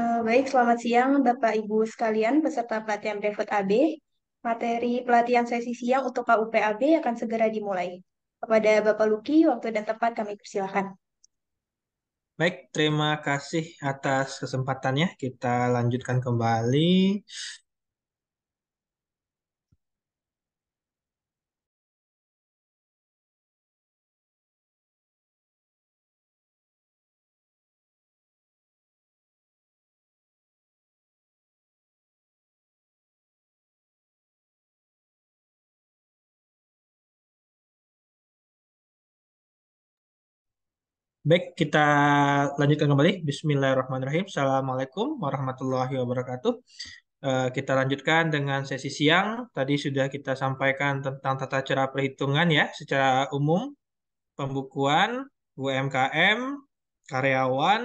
Eh, baik, selamat siang Bapak Ibu sekalian peserta pelatihan Brevet AB. Materi pelatihan sesi siang untuk KUP AB akan segera dimulai. Kepada Bapak Luki, waktu dan tempat kami persilahkan. Baik, terima kasih atas kesempatannya. Kita lanjutkan kembali Baik, kita lanjutkan kembali. Bismillahirrahmanirrahim. Assalamualaikum warahmatullahi wabarakatuh. Eh, kita lanjutkan dengan sesi siang. Tadi sudah kita sampaikan tentang tata cara perhitungan ya, secara umum, pembukuan, UMKM, karyawan,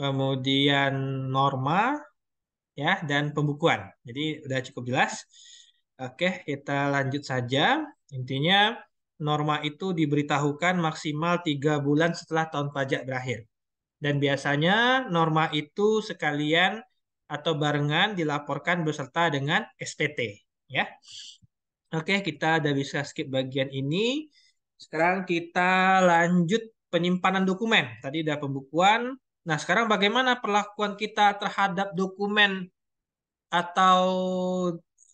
kemudian norma, ya, dan pembukuan. Jadi sudah cukup jelas. Oke, kita lanjut saja. Intinya norma itu diberitahukan maksimal tiga bulan setelah tahun pajak berakhir. Dan biasanya norma itu sekalian atau barengan dilaporkan beserta dengan SPT. Ya, Oke, kita sudah bisa skip bagian ini. Sekarang kita lanjut penyimpanan dokumen. Tadi sudah pembukuan. Nah, sekarang bagaimana perlakuan kita terhadap dokumen atau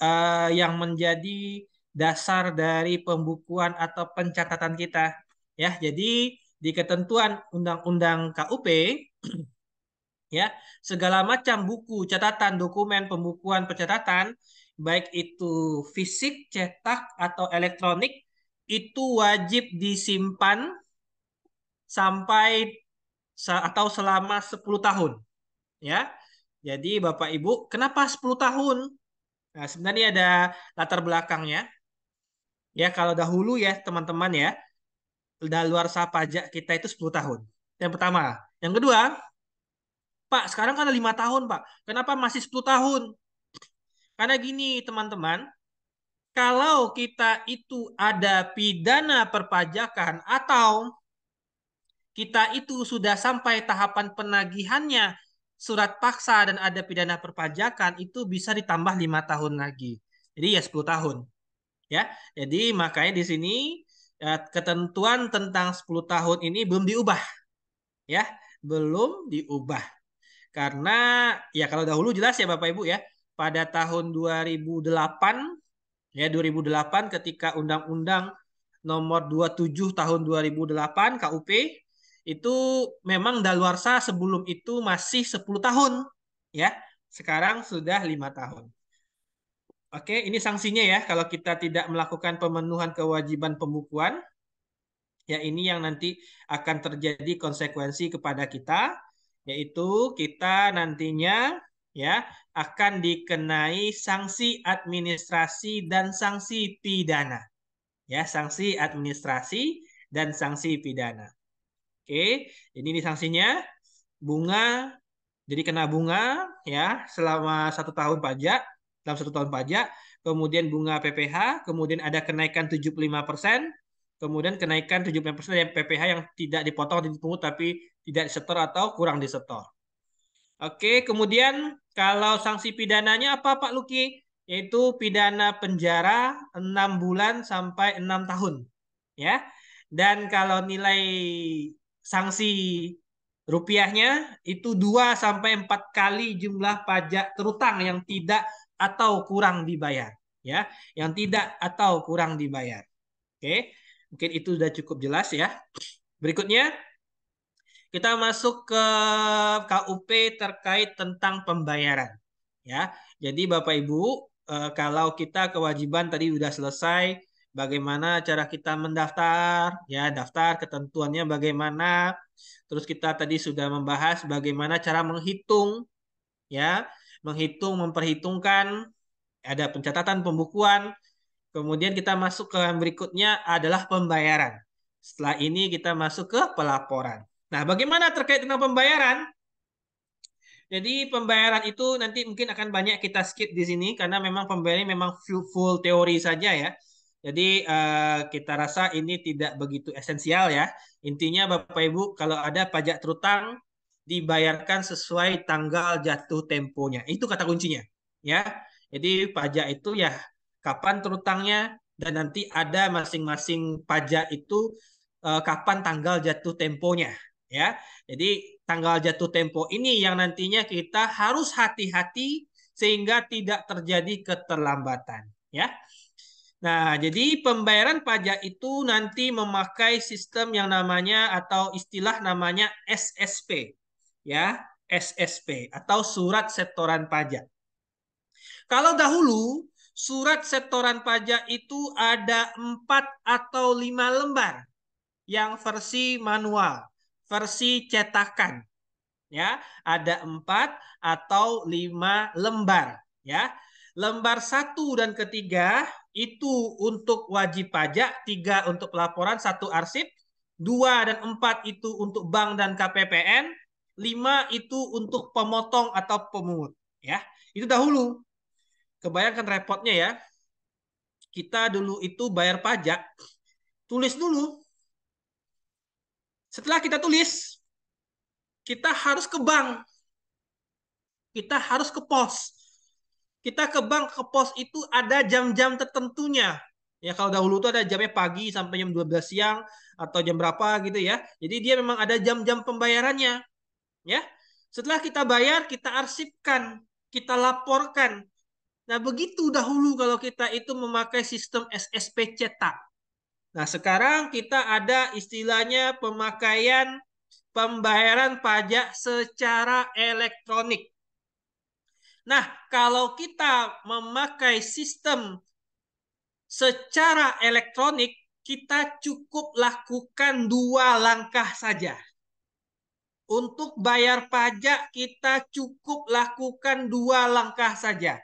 uh, yang menjadi dasar dari pembukuan atau pencatatan kita ya. Jadi di ketentuan Undang-Undang KUP ya, segala macam buku, catatan, dokumen, pembukuan, pencatatan baik itu fisik, cetak atau elektronik itu wajib disimpan sampai atau selama 10 tahun ya. Jadi Bapak Ibu, kenapa 10 tahun? Nah, sebenarnya ada latar belakangnya. Ya, kalau dahulu ya teman-teman ya, luar sah pajak kita itu 10 tahun. Yang pertama. Yang kedua, Pak, sekarang kan lima tahun, Pak. Kenapa masih 10 tahun? Karena gini, teman-teman, kalau kita itu ada pidana perpajakan atau kita itu sudah sampai tahapan penagihannya surat paksa dan ada pidana perpajakan itu bisa ditambah lima tahun lagi. Jadi ya 10 tahun ya. Jadi makanya di sini eh, ketentuan tentang 10 tahun ini belum diubah. Ya, belum diubah. Karena ya kalau dahulu jelas ya Bapak Ibu ya, pada tahun 2008 ya 2008 ketika undang-undang nomor 27 tahun 2008 KUP itu memang daluarsa sebelum itu masih 10 tahun ya. Sekarang sudah lima tahun. Oke, ini sanksinya ya kalau kita tidak melakukan pemenuhan kewajiban pembukuan. Ya, ini yang nanti akan terjadi konsekuensi kepada kita, yaitu kita nantinya ya akan dikenai sanksi administrasi dan sanksi pidana. Ya, sanksi administrasi dan sanksi pidana. Oke, ini ini sanksinya bunga jadi kena bunga ya selama satu tahun pajak dalam satu tahun pajak, kemudian bunga PPH, kemudian ada kenaikan 75 persen, kemudian kenaikan 75 persen yang PPH yang tidak dipotong dipungut tapi tidak disetor atau kurang disetor. Oke, kemudian kalau sanksi pidananya apa Pak Luki? Yaitu pidana penjara 6 bulan sampai 6 tahun. Ya. Dan kalau nilai sanksi rupiahnya itu dua sampai empat kali jumlah pajak terutang yang tidak atau kurang dibayar ya yang tidak atau kurang dibayar oke mungkin itu sudah cukup jelas ya berikutnya kita masuk ke KUP terkait tentang pembayaran ya jadi Bapak Ibu eh, kalau kita kewajiban tadi sudah selesai bagaimana cara kita mendaftar, ya daftar ketentuannya bagaimana. Terus kita tadi sudah membahas bagaimana cara menghitung, ya menghitung, memperhitungkan, ada pencatatan pembukuan. Kemudian kita masuk ke yang berikutnya adalah pembayaran. Setelah ini kita masuk ke pelaporan. Nah, bagaimana terkait dengan pembayaran? Jadi pembayaran itu nanti mungkin akan banyak kita skip di sini karena memang pembayaran memang full, teori saja ya. Jadi eh, kita rasa ini tidak begitu esensial ya. Intinya Bapak Ibu kalau ada pajak terutang dibayarkan sesuai tanggal jatuh temponya. Itu kata kuncinya, ya. Jadi pajak itu ya kapan terutangnya dan nanti ada masing-masing pajak itu eh, kapan tanggal jatuh temponya, ya. Jadi tanggal jatuh tempo ini yang nantinya kita harus hati-hati sehingga tidak terjadi keterlambatan, ya. Nah, jadi pembayaran pajak itu nanti memakai sistem yang namanya atau istilah namanya SSP ya SSP atau surat setoran pajak. Kalau dahulu surat setoran pajak itu ada empat atau lima lembar yang versi manual, versi cetakan. Ya, ada empat atau lima lembar. Ya, lembar satu dan ketiga itu untuk wajib pajak, tiga untuk pelaporan, satu arsip, dua dan empat itu untuk bank dan KPPN, lima itu untuk pemotong atau pemungut. Ya, itu dahulu. Kebayangkan repotnya ya. Kita dulu itu bayar pajak, tulis dulu. Setelah kita tulis, kita harus ke bank. Kita harus ke pos. Kita ke bank, ke pos itu ada jam-jam tertentunya. Ya kalau dahulu itu ada jamnya pagi sampai jam 12 siang atau jam berapa gitu ya. Jadi dia memang ada jam-jam pembayarannya ya. Setelah kita bayar, kita arsipkan, kita laporkan. Nah, begitu dahulu kalau kita itu memakai sistem SSP cetak. Nah, sekarang kita ada istilahnya pemakaian pembayaran pajak secara elektronik. Nah, kalau kita memakai sistem secara elektronik, kita cukup lakukan dua langkah saja. Untuk bayar pajak kita cukup lakukan dua langkah saja.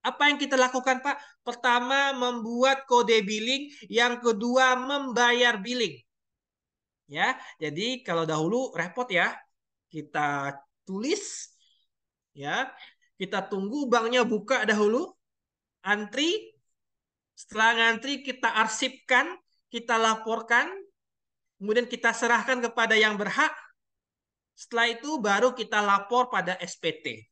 Apa yang kita lakukan Pak? Pertama membuat kode billing, yang kedua membayar billing. Ya, jadi kalau dahulu repot ya. Kita tulis ya, kita tunggu banknya buka dahulu, antri. Setelah antri kita arsipkan, kita laporkan, kemudian kita serahkan kepada yang berhak setelah itu baru kita lapor pada SPT.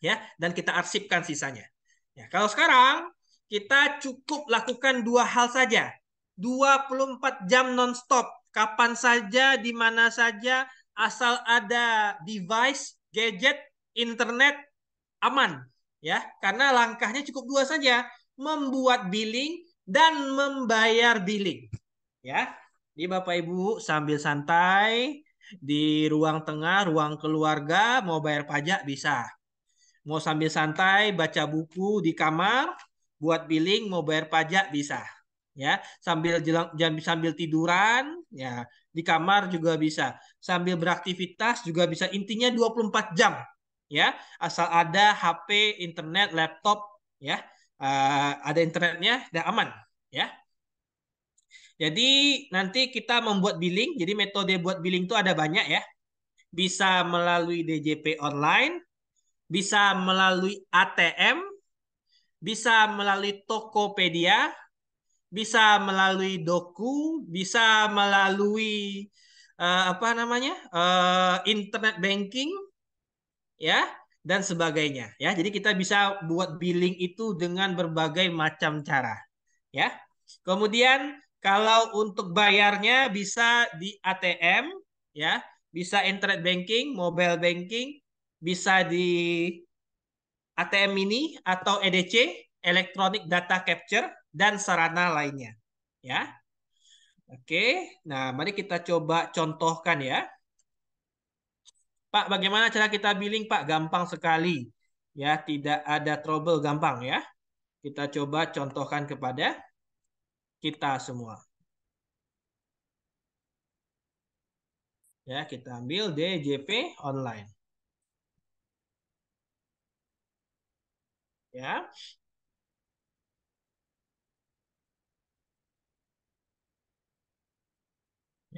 Ya, dan kita arsipkan sisanya. Ya, kalau sekarang kita cukup lakukan dua hal saja. 24 jam nonstop, kapan saja, di mana saja, asal ada device, gadget, internet aman, ya. Karena langkahnya cukup dua saja, membuat billing dan membayar billing. Ya. Jadi Bapak Ibu sambil santai di ruang tengah, ruang keluarga, mau bayar pajak bisa. Mau sambil santai baca buku di kamar, buat billing, mau bayar pajak bisa. Ya, sambil jelang, sambil tiduran, ya, di kamar juga bisa. Sambil beraktivitas juga bisa. Intinya 24 jam, ya. Asal ada HP, internet, laptop, ya. Uh, ada internetnya, udah aman, ya. Jadi nanti kita membuat billing. Jadi metode buat billing itu ada banyak ya. Bisa melalui DJP online, bisa melalui ATM, bisa melalui Tokopedia, bisa melalui Doku, bisa melalui uh, apa namanya? Uh, internet banking ya dan sebagainya ya. Jadi kita bisa buat billing itu dengan berbagai macam cara ya. Kemudian kalau untuk bayarnya bisa di ATM, ya, bisa internet banking, mobile banking, bisa di ATM mini atau EDC, electronic data capture dan sarana lainnya, ya. Oke, nah mari kita coba contohkan ya. Pak, bagaimana cara kita billing, Pak? Gampang sekali. Ya, tidak ada trouble, gampang ya. Kita coba contohkan kepada kita semua. Ya, kita ambil DJP online. Ya.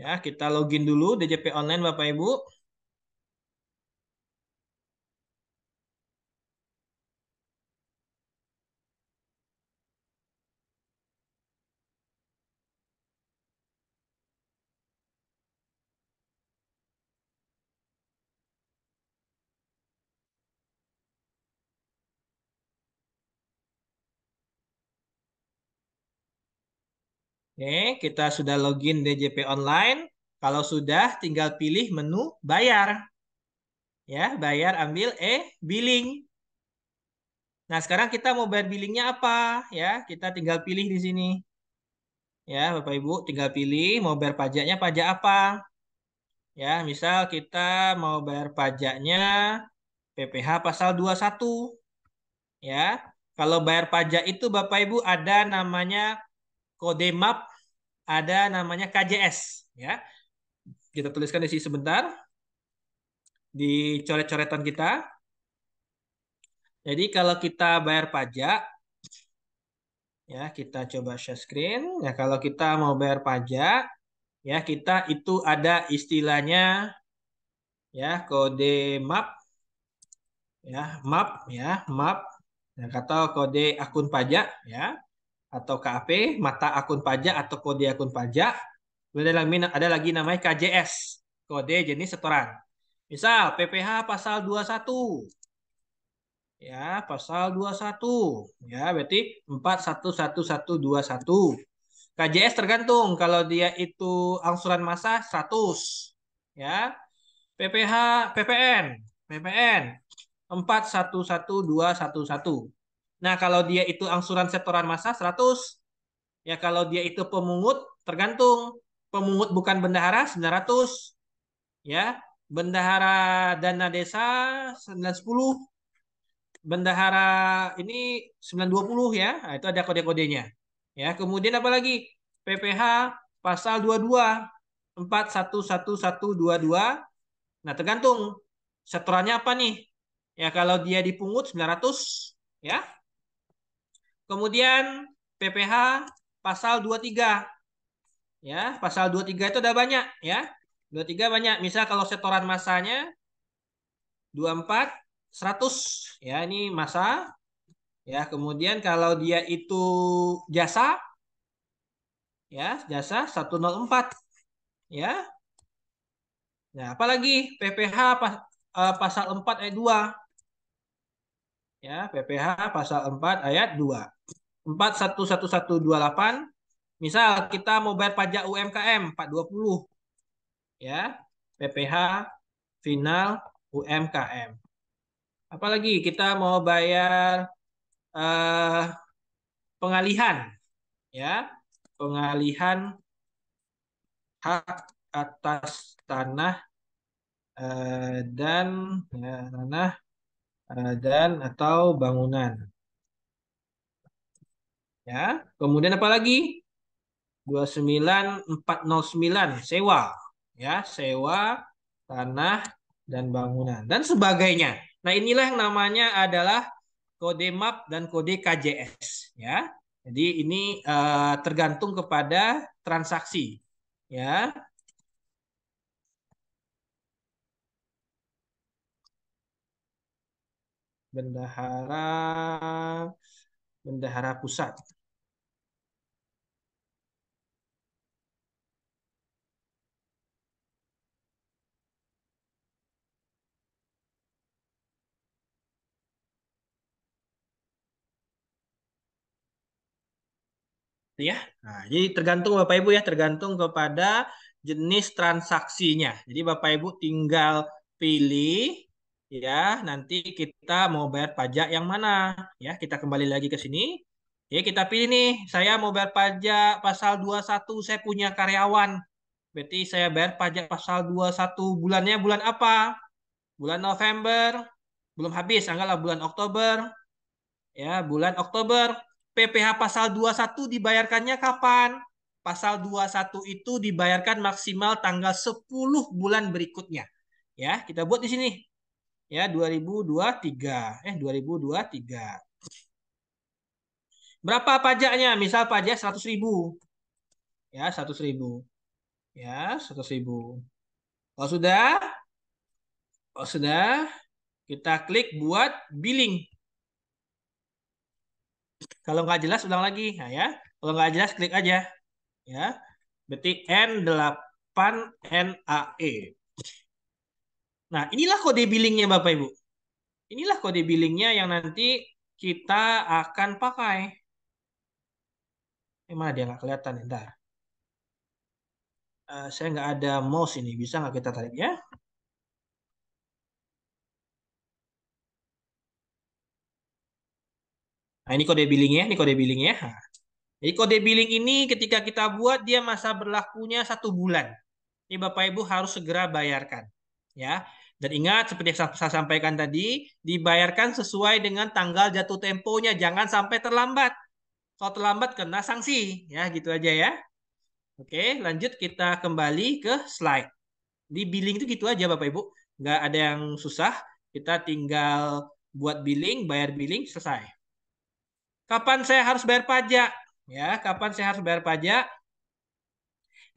Ya, kita login dulu DJP online Bapak Ibu. Oke, kita sudah login DJP online. Kalau sudah, tinggal pilih menu bayar. Ya, bayar ambil e-billing. Eh, nah, sekarang kita mau bayar billingnya apa? Ya, kita tinggal pilih di sini. Ya, Bapak Ibu, tinggal pilih mau bayar pajaknya pajak apa. Ya, misal kita mau bayar pajaknya PPH pasal 21. Ya, kalau bayar pajak itu Bapak Ibu ada namanya kode map ada namanya KJS ya. Kita tuliskan di sini sebentar di coret-coretan kita. Jadi kalau kita bayar pajak ya kita coba share screen. Ya kalau kita mau bayar pajak ya kita itu ada istilahnya ya kode map ya map ya map yang nah, kode akun pajak ya atau KAP, mata akun pajak atau kode akun pajak. Kemudian ada lagi namanya KJS, kode jenis setoran. Misal PPH pasal 21. Ya, pasal 21. Ya, berarti 411121. KJS tergantung kalau dia itu angsuran masa 100. Ya. PPH PPN, PPN 411211. Nah, kalau dia itu angsuran setoran masa 100. Ya, kalau dia itu pemungut tergantung. Pemungut bukan bendahara 900. Ya, bendahara dana desa 910. Bendahara ini 920 ya. Nah, itu ada kode-kodenya. Ya, kemudian apa lagi? PPH pasal 22 411122. Nah, tergantung setorannya apa nih? Ya, kalau dia dipungut 900 ya Kemudian PPH pasal 23. Ya, pasal 23 itu ada banyak ya. 23 banyak. Misal kalau setoran masanya 24 100 ya ini masa ya kemudian kalau dia itu jasa ya jasa 104 ya nah apalagi PPH pas, eh, pasal 4 ayat 2 ya PPH pasal 4 ayat 2. 411128 misal kita mau bayar pajak UMKM 420 ya PPH final UMKM. Apalagi kita mau bayar eh, pengalihan ya pengalihan hak atas tanah eh, dan ya, tanah Eh, dan atau bangunan. Ya, kemudian apa lagi? 29409 sewa, ya, sewa tanah dan bangunan dan sebagainya. Nah, inilah yang namanya adalah kode map dan kode KJS, ya. Jadi ini uh, tergantung kepada transaksi, ya. bendahara bendahara pusat. ya. Nah, jadi tergantung Bapak Ibu ya, tergantung kepada jenis transaksinya. Jadi Bapak Ibu tinggal pilih ya nanti kita mau bayar pajak yang mana ya kita kembali lagi ke sini ya kita pilih nih saya mau bayar pajak pasal 21 saya punya karyawan berarti saya bayar pajak pasal 21 bulannya bulan apa bulan November belum habis anggaplah bulan Oktober ya bulan Oktober PPh pasal 21 dibayarkannya kapan pasal 21 itu dibayarkan maksimal tanggal 10 bulan berikutnya ya kita buat di sini ya 2023 eh 2023 berapa pajaknya misal pajak 100 ribu ya 100 ribu ya 100 ribu kalau oh, sudah kalau oh, sudah kita klik buat billing kalau nggak jelas ulang lagi nah, ya kalau nggak jelas klik aja ya berarti N8 NAE Nah, inilah kode billingnya Bapak Ibu. Inilah kode billingnya yang nanti kita akan pakai. Emang eh, mana dia nggak kelihatan, entar. Ya? Uh, eh, saya nggak ada mouse ini, bisa nggak kita tarik ya? Nah, ini kode billingnya, ini kode billingnya. Nah, jadi kode billing ini ketika kita buat dia masa berlakunya satu bulan. ini Bapak Ibu harus segera bayarkan. Ya, dan ingat seperti yang saya sampaikan tadi, dibayarkan sesuai dengan tanggal jatuh temponya, jangan sampai terlambat. Kalau terlambat kena sanksi, ya gitu aja ya. Oke, lanjut kita kembali ke slide. Di billing itu gitu aja Bapak Ibu, nggak ada yang susah. Kita tinggal buat billing, bayar billing, selesai. Kapan saya harus bayar pajak? Ya, kapan saya harus bayar pajak?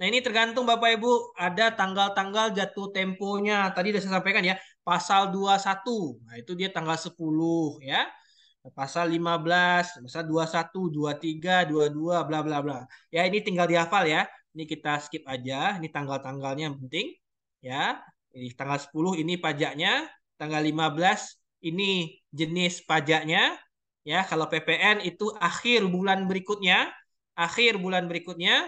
Nah ini tergantung Bapak Ibu ada tanggal-tanggal jatuh temponya. Tadi sudah saya sampaikan ya pasal 21. Nah itu dia tanggal 10 ya. Pasal 15, pasal 21, 23, 22 bla bla bla. Ya ini tinggal dihafal ya. Ini kita skip aja, ini tanggal-tanggalnya yang penting ya. Ini tanggal 10 ini pajaknya, tanggal 15 ini jenis pajaknya ya. Kalau PPN itu akhir bulan berikutnya, akhir bulan berikutnya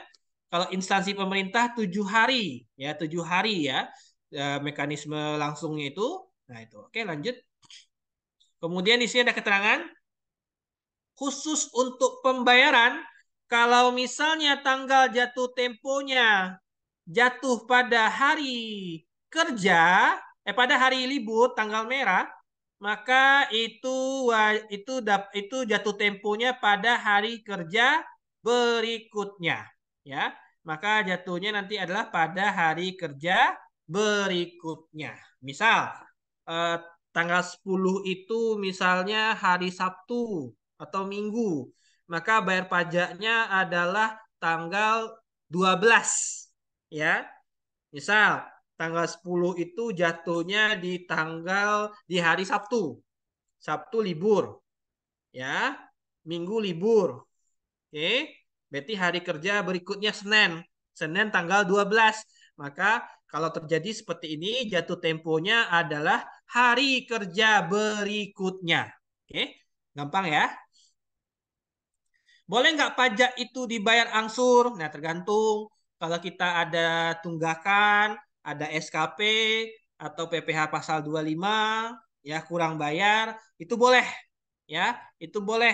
kalau instansi pemerintah tujuh hari ya tujuh hari ya eh, mekanisme langsungnya itu nah itu oke lanjut kemudian di sini ada keterangan khusus untuk pembayaran kalau misalnya tanggal jatuh temponya jatuh pada hari kerja eh pada hari libur tanggal merah maka itu itu itu jatuh temponya pada hari kerja berikutnya ya maka jatuhnya nanti adalah pada hari kerja berikutnya. Misal eh, tanggal 10 itu misalnya hari Sabtu atau Minggu, maka bayar pajaknya adalah tanggal 12 ya. Misal tanggal 10 itu jatuhnya di tanggal di hari Sabtu. Sabtu libur. Ya, Minggu libur. Oke. Okay Berarti hari kerja berikutnya Senin. Senin tanggal 12. Maka kalau terjadi seperti ini, jatuh temponya adalah hari kerja berikutnya. Oke, gampang ya. Boleh nggak pajak itu dibayar angsur? Nah, tergantung. Kalau kita ada tunggakan, ada SKP, atau PPh pasal 25, ya kurang bayar, itu boleh. Ya, itu boleh.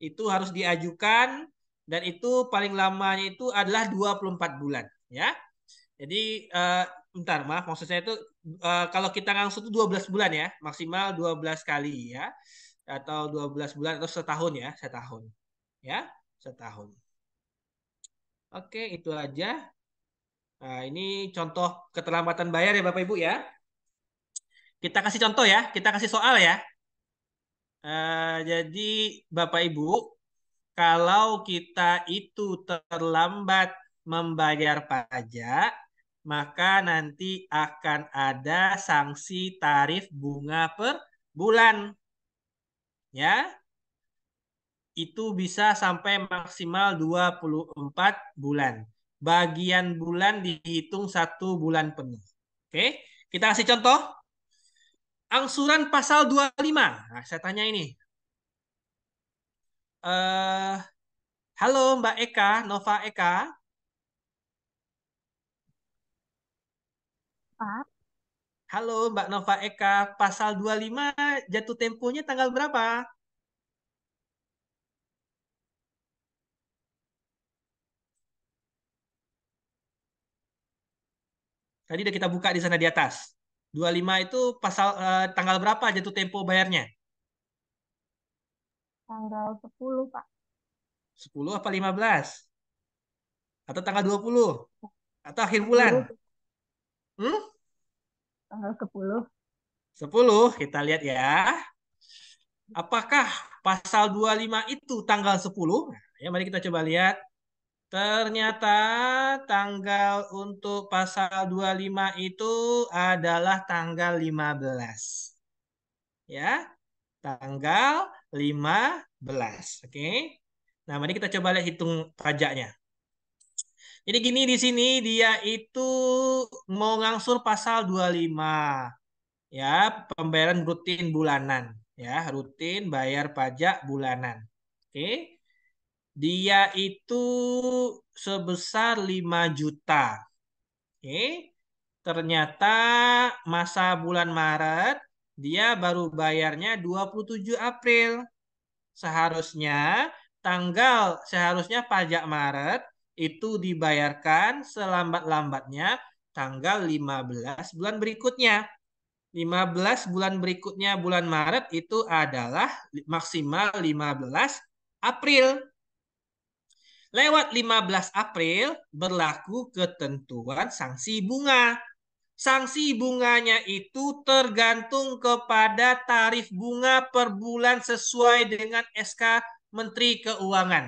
Itu harus diajukan dan itu paling lamanya itu adalah 24 bulan ya. Jadi uh, bentar maaf maksud saya itu uh, kalau kita ngangsur itu 12 bulan ya, maksimal 12 kali ya atau 12 bulan atau setahun ya, setahun. Ya, setahun. Oke, itu aja. Nah, ini contoh keterlambatan bayar ya Bapak Ibu ya. Kita kasih contoh ya, kita kasih soal ya. Uh, jadi Bapak Ibu kalau kita itu terlambat membayar pajak, maka nanti akan ada sanksi tarif bunga per bulan. Ya. Itu bisa sampai maksimal 24 bulan. Bagian bulan dihitung satu bulan penuh. Oke, kita kasih contoh. Angsuran pasal 25. Nah, saya tanya ini, Uh, halo Mbak Eka, Nova Eka. Pak. Halo Mbak Nova Eka, pasal 25 jatuh temponya tanggal berapa? Tadi udah kita buka di sana di atas. 25 itu pasal eh, tanggal berapa jatuh tempo bayarnya? Tanggal 10, Pak. 10 apa 15? Atau tanggal 20? Atau akhir bulan? 10. Hmm? Tanggal 10. 10, kita lihat ya. Apakah pasal 25 itu tanggal 10? Ya, mari kita coba lihat. Ternyata tanggal untuk pasal 25 itu adalah tanggal 15. Ya. Tanggal 15. Oke. Okay? Nah, mari kita coba lihat hitung pajaknya. Jadi gini di sini dia itu mau ngangsur pasal 25. Ya, pembayaran rutin bulanan, ya, rutin bayar pajak bulanan. Oke. Okay? Dia itu sebesar 5 juta. Oke. Okay? Ternyata masa bulan Maret dia baru bayarnya 27 April. Seharusnya tanggal seharusnya pajak Maret itu dibayarkan selambat-lambatnya tanggal 15 bulan berikutnya. 15 bulan berikutnya bulan Maret itu adalah maksimal 15 April. Lewat 15 April berlaku ketentuan sanksi bunga sanksi bunganya itu tergantung kepada tarif bunga per bulan sesuai dengan SK Menteri Keuangan.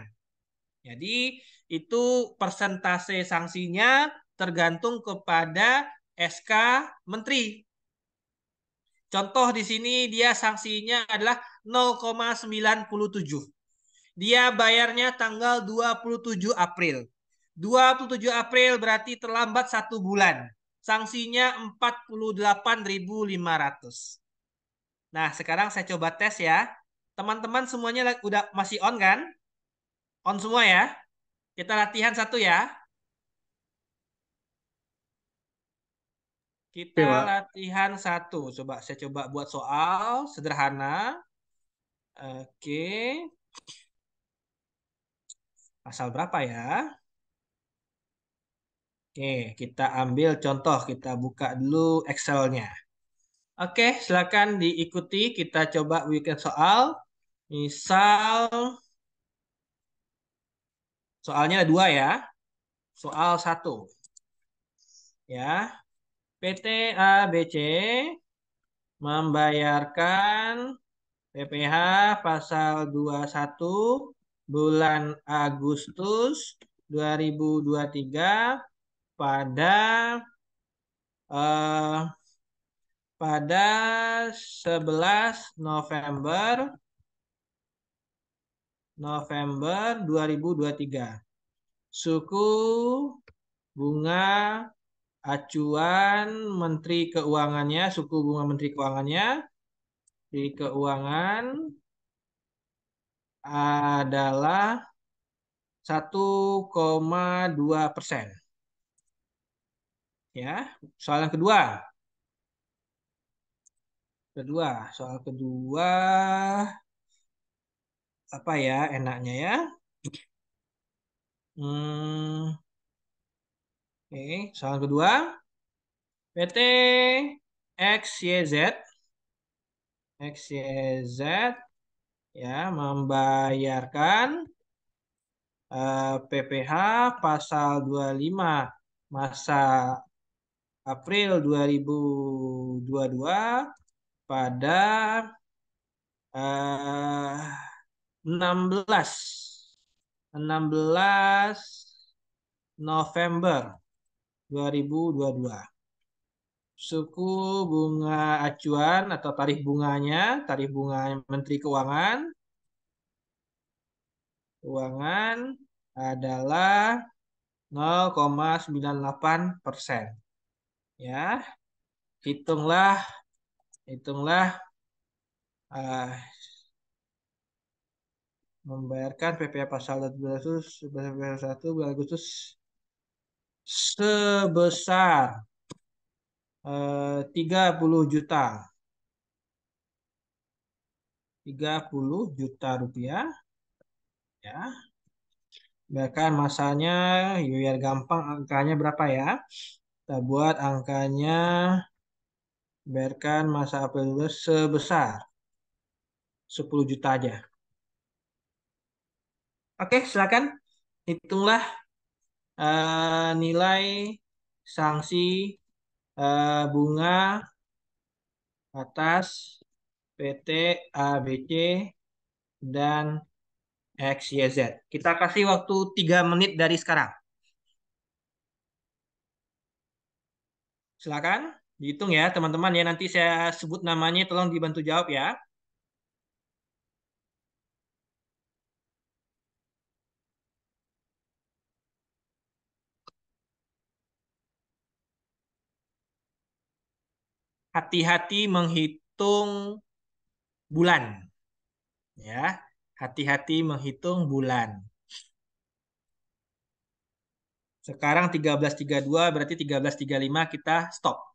Jadi itu persentase sanksinya tergantung kepada SK Menteri. Contoh di sini dia sanksinya adalah 0,97. Dia bayarnya tanggal 27 April. 27 April berarti terlambat satu bulan Sanksinya 48.500. Nah, sekarang saya coba tes ya. Teman-teman semuanya udah masih on kan? On semua ya? Kita latihan satu ya. Kita ya, latihan satu. Coba saya coba buat soal sederhana. Oke. Pasal berapa ya? Oke, kita ambil contoh, kita buka dulu Excel-nya. Oke, silakan diikuti. Kita coba weekend soal. Misal, soalnya ada dua ya. Soal satu. Ya, PT ABC membayarkan PPh pasal 21 bulan Agustus 2023 pada uh, pada 11 November November 2023. Suku bunga acuan Menteri Keuangannya, suku bunga Menteri Keuangannya di keuangan adalah 1,2 persen. Ya, soal yang kedua. Kedua, soal kedua apa ya enaknya ya? Hmm. Oke, soal kedua. PT XYZ XYZ ya membayarkan uh, eh, PPH pasal 25 masa April 2022 pada uh, 16 16 November 2022. Suku bunga acuan atau tarif bunganya, tarif bunga Menteri Keuangan keuangan adalah 0,98 persen ya hitunglah hitunglah uh, membayarkan PPh pasal 12 1 bulan Agustus sebesar eh, uh, 30 juta 30 juta rupiah ya bahkan masanya biar gampang angkanya berapa ya kita buat angkanya, biarkan masa April dulu sebesar 10 juta aja. Oke, silakan hitunglah uh, nilai sanksi uh, bunga atas PT ABC dan XYZ. Kita kasih waktu 3 menit dari sekarang. Silakan dihitung ya teman-teman ya. Nanti saya sebut namanya tolong dibantu jawab ya. Hati-hati menghitung bulan. Ya, hati-hati menghitung bulan. Sekarang 13.32 berarti 13.35 kita stop.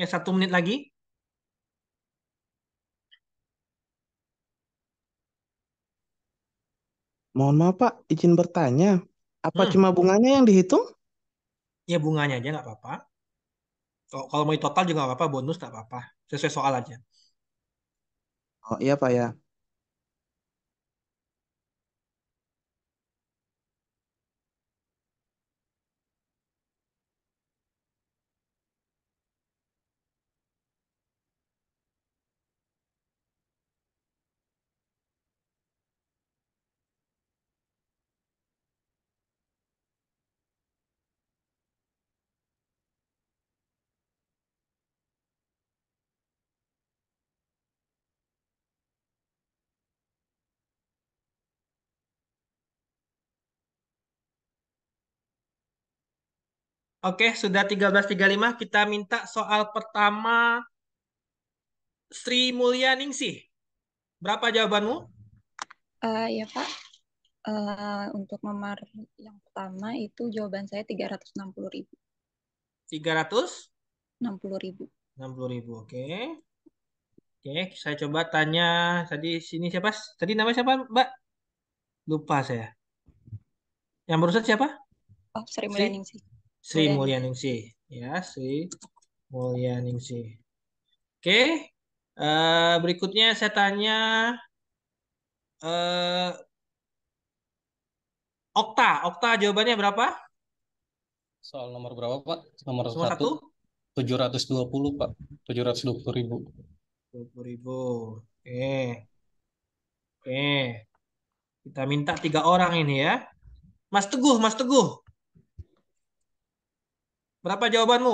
Ya satu menit lagi. Mohon maaf Pak, izin bertanya. Apa hmm. cuma bunganya yang dihitung? Ya bunganya aja nggak apa-apa. Kalau mau total juga nggak apa-apa, bonus nggak apa-apa. Sesuai soal aja. Oh iya Pak ya. Oke, sudah 13.35. Kita minta soal pertama Sri Ningsih. Berapa jawabanmu? Uh, ya, Pak. Uh, untuk nomor yang pertama itu jawaban saya 360 ribu. 300? ribu. 60 ribu, oke. Oke, saya coba tanya tadi sini siapa? Tadi nama siapa, Mbak? Lupa saya. Yang berusaha siapa? Oh, Sri Ningsih. Sri Mulyaningsih ya Sri Mulyaningsih. Oke, uh, berikutnya saya tanya uh, Okta, Okta jawabannya berapa? Soal nomor berapa Pak? Nomor, nomor satu. Tujuh ratus dua puluh Pak. Tujuh ratus dua puluh ribu. Dua puluh ribu. Oke. Oke. Kita minta tiga orang ini ya. Mas Teguh, Mas Teguh. Berapa jawabanmu?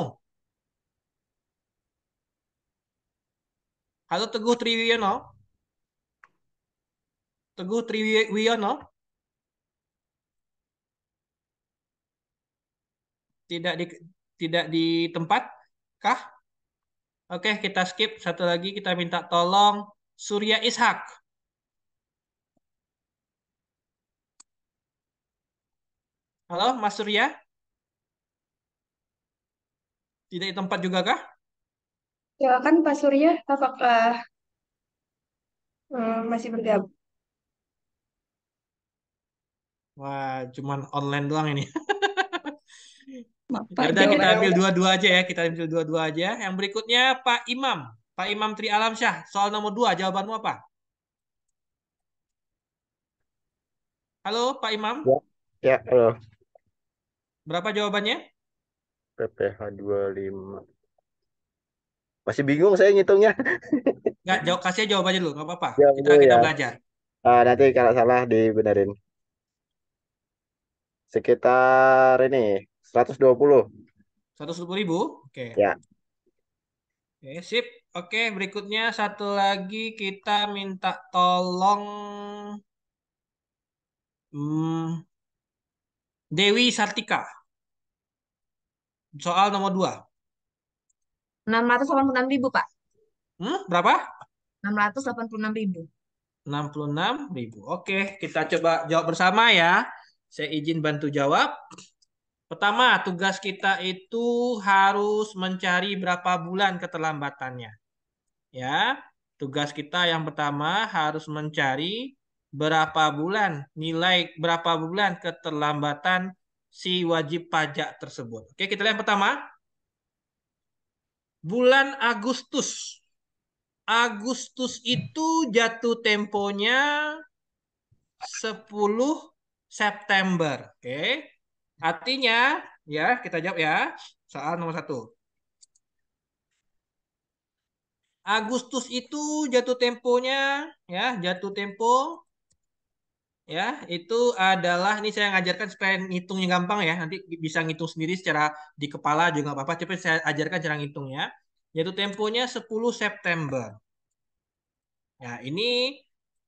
Halo Teguh Triwiono. Teguh Triwiono. Tidak di tidak di tempat kah? Oke, kita skip. Satu lagi kita minta tolong Surya Ishak. Halo, Mas Surya. Tidak di tempat juga kah? Silakan ya, Pak Surya, apakah hmm, masih bergabung? Wah, cuman online doang ini. Ya Pak kita ambil dua-dua aja ya, kita ambil dua-dua aja. Yang berikutnya Pak Imam, Pak Imam Tri Alam Alamsyah, soal nomor dua, jawabanmu apa? Halo Pak Imam. Ya, ya halo. Berapa jawabannya? PPH 25. Masih bingung saya ngitungnya. Enggak, jawab kasih jawabannya dulu, nggak apa-apa. Ya, kita kita belajar. Uh, nanti kalau salah dibenerin. Sekitar ini 120. 120 ribu? Oke. Okay. Ya. Oke, sip. Oke, berikutnya satu lagi kita minta tolong hmm, Dewi Sartika. Soal nomor 2. 686 ribu, Pak. Hmm, berapa? 686 ribu. 66 ribu. Oke, kita coba jawab bersama ya. Saya izin bantu jawab. Pertama, tugas kita itu harus mencari berapa bulan keterlambatannya. Ya, tugas kita yang pertama harus mencari berapa bulan nilai berapa bulan keterlambatan si wajib pajak tersebut. Oke, kita lihat yang pertama. Bulan Agustus. Agustus itu jatuh temponya 10 September. Oke. Artinya, ya kita jawab ya. Soal nomor satu. Agustus itu jatuh temponya ya jatuh tempo ya itu adalah ini saya ngajarkan supaya ngitungnya gampang ya nanti bisa ngitung sendiri secara di kepala juga nggak apa-apa tapi saya ajarkan cara ngitungnya yaitu temponya 10 September nah ini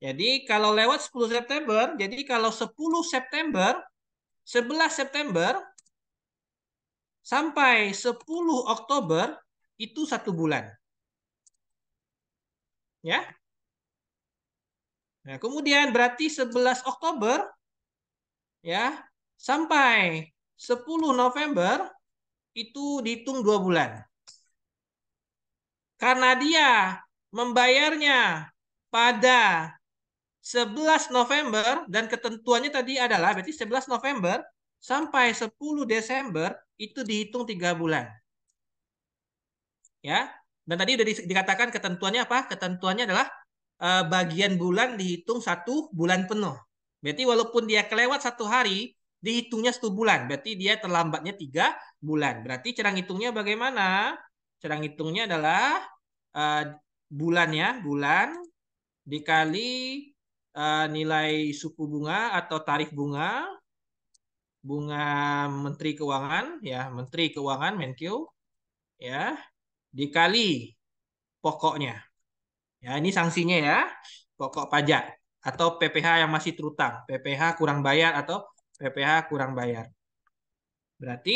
jadi kalau lewat 10 September jadi kalau 10 September 11 September sampai 10 Oktober itu satu bulan ya Nah, kemudian berarti 11 Oktober ya sampai 10 November itu dihitung dua bulan. Karena dia membayarnya pada 11 November dan ketentuannya tadi adalah berarti 11 November sampai 10 Desember itu dihitung tiga bulan. Ya. Dan tadi sudah dikatakan ketentuannya apa? Ketentuannya adalah uh, bagian bulan dihitung satu bulan penuh. Berarti walaupun dia kelewat satu hari, dihitungnya satu bulan. Berarti dia terlambatnya tiga bulan. Berarti cara hitungnya bagaimana? Cara hitungnya adalah uh, bulan ya, bulan dikali uh, nilai suku bunga atau tarif bunga, bunga Menteri Keuangan ya, Menteri Keuangan Menkyu ya, dikali pokoknya. Ya, ini sanksinya ya. Pokok pajak atau PPh yang masih terutang, PPh kurang bayar atau PPh kurang bayar. Berarti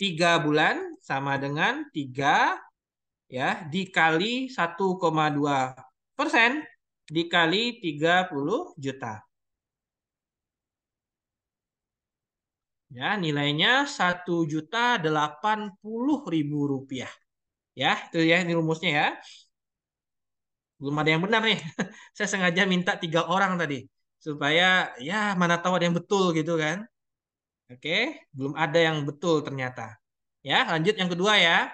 tiga bulan sama dengan tiga ya dikali 1,2 persen dikali 30 juta. Ya, nilainya satu juta delapan puluh ribu rupiah. Ya, itu ya ini rumusnya ya belum ada yang benar nih. saya sengaja minta tiga orang tadi supaya ya mana tahu ada yang betul gitu kan. Oke, belum ada yang betul ternyata. Ya, lanjut yang kedua ya.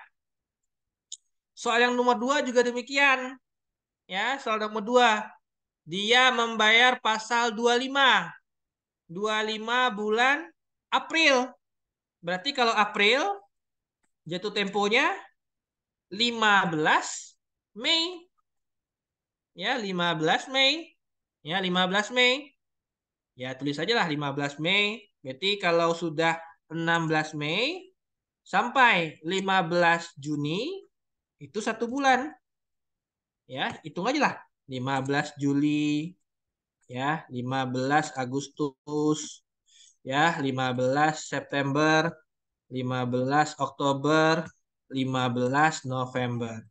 Soal yang nomor dua juga demikian. Ya, soal nomor dua. Dia membayar pasal 25. 25 bulan April. Berarti kalau April, jatuh temponya 15 Mei ya 15 Mei. Ya 15 Mei. Ya tulis aja lah 15 Mei. Berarti kalau sudah 16 Mei sampai 15 Juni itu satu bulan. Ya, hitung aja lah. 15 Juli, ya 15 Agustus, ya 15 September, 15 Oktober, 15 November.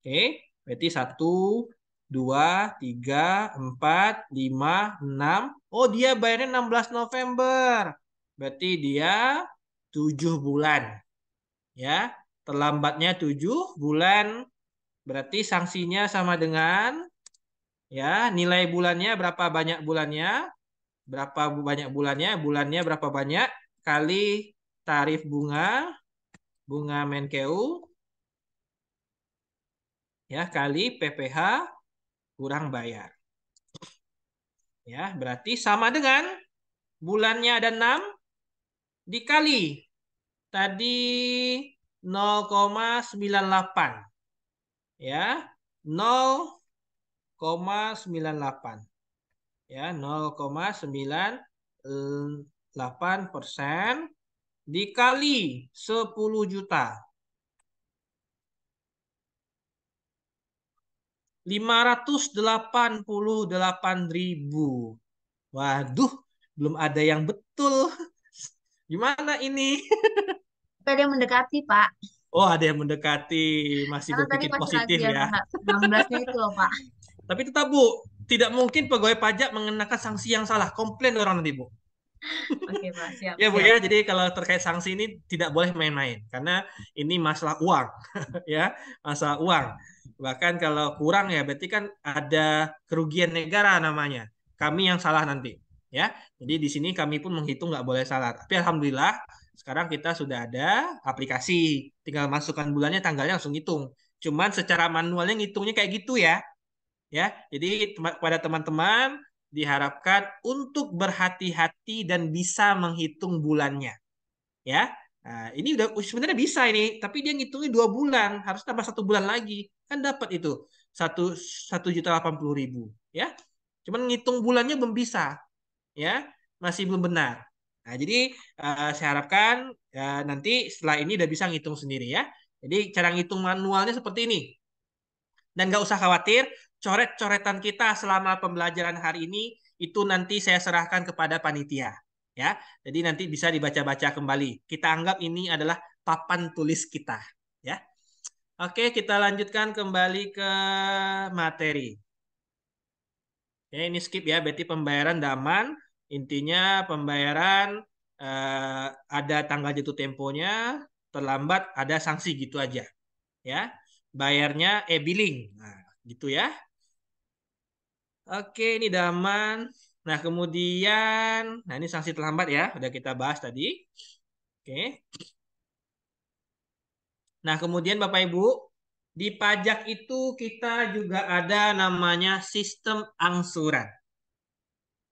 Oke, okay? berarti satu 2, 3, 4, 5, 6. Oh, dia bayarnya 16 November. Berarti dia 7 bulan. Ya, terlambatnya 7 bulan. Berarti sanksinya sama dengan ya, nilai bulannya berapa banyak bulannya? Berapa banyak bulannya? Bulannya berapa banyak kali tarif bunga bunga Menkeu ya kali PPH kurang bayar. Ya, berarti sama dengan bulannya ada 6 dikali tadi 0,98. Ya, 0,98. Ya, 0,98 persen dikali 10 juta. 588 ribu. Waduh, belum ada yang betul. Gimana ini? Ada yang mendekati, Pak. Oh, ada yang mendekati. Masih Karena berpikir positif ya. 16 itu loh, Pak. Tapi tetap, Bu, tidak mungkin pegawai pajak mengenakan sanksi yang salah. Komplain orang nanti, Bu. Oke, Pak. Siap. ya, Bu ya. Jadi kalau terkait sanksi ini tidak boleh main-main karena ini masalah uang, ya, masalah uang. Bahkan kalau kurang ya berarti kan ada kerugian negara namanya. Kami yang salah nanti. Ya, jadi di sini kami pun menghitung nggak boleh salah. Tapi alhamdulillah sekarang kita sudah ada aplikasi. Tinggal masukkan bulannya, tanggalnya langsung hitung. Cuman secara manualnya ngitungnya kayak gitu ya. Ya, jadi pada teman-teman diharapkan untuk berhati-hati dan bisa menghitung bulannya. Ya, Nah, ini udah sebenarnya bisa ini, tapi dia ngitungnya dua bulan, harus tambah satu bulan lagi, kan dapat itu satu satu juta delapan puluh ribu, ya. Cuman ngitung bulannya belum bisa, ya, masih belum benar. Nah, jadi uh, saya harapkan uh, nanti setelah ini udah bisa ngitung sendiri ya. Jadi cara ngitung manualnya seperti ini. Dan nggak usah khawatir, coret-coretan kita selama pembelajaran hari ini itu nanti saya serahkan kepada panitia ya. Jadi nanti bisa dibaca-baca kembali. Kita anggap ini adalah papan tulis kita, ya. Oke, kita lanjutkan kembali ke materi. Ya, ini skip ya, berarti pembayaran daman. Intinya pembayaran eh, ada tanggal jatuh temponya, terlambat ada sanksi gitu aja. Ya. Bayarnya e-billing. Nah, gitu ya. Oke, ini daman. Nah, kemudian, nah ini sanksi terlambat ya, udah kita bahas tadi. Oke. Nah, kemudian Bapak Ibu, di pajak itu kita juga ada namanya sistem angsuran.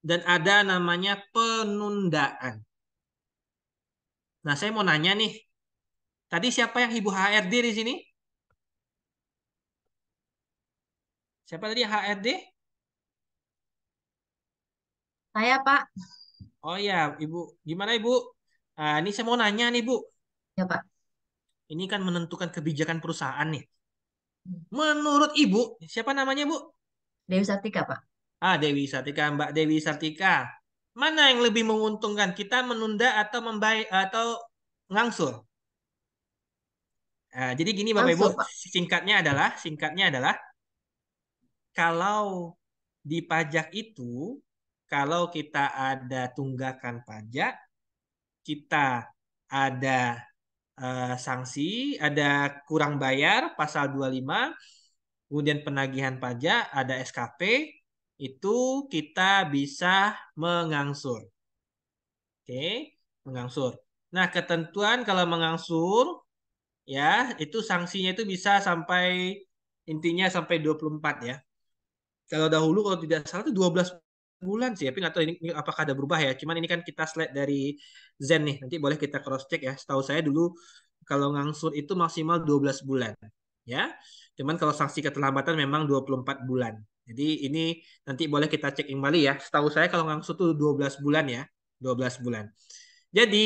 Dan ada namanya penundaan. Nah, saya mau nanya nih. Tadi siapa yang Ibu HRD di sini? Siapa tadi HRD? Saya Pak. Oh iya, Ibu. Gimana Ibu? Uh, ini saya mau nanya nih Bu. Ya Pak. Ini kan menentukan kebijakan perusahaan nih. Hmm. Menurut Ibu, siapa namanya Bu? Dewi Sartika Pak. Ah Dewi Sartika, Mbak Dewi Sartika. Mana yang lebih menguntungkan kita menunda atau membaik atau ngangsur? Nah, jadi gini Bapak Ibu, singkatnya adalah singkatnya adalah kalau di pajak itu kalau kita ada tunggakan pajak, kita ada eh, sanksi, ada kurang bayar pasal 25, kemudian penagihan pajak, ada SKP, itu kita bisa mengangsur. Oke, mengangsur. Nah, ketentuan kalau mengangsur ya, itu sanksinya itu bisa sampai intinya sampai 24 ya. Kalau dahulu kalau tidak salah itu 12 bulan sih, tapi nggak tahu ini, ini apakah ada berubah ya. Cuman ini kan kita slide dari Zen nih, nanti boleh kita cross check ya. Setahu saya dulu kalau ngangsur itu maksimal 12 bulan ya. Cuman kalau sanksi keterlambatan memang 24 bulan. Jadi ini nanti boleh kita cek kembali ya. Setahu saya kalau ngangsur itu 12 bulan ya, 12 bulan. Jadi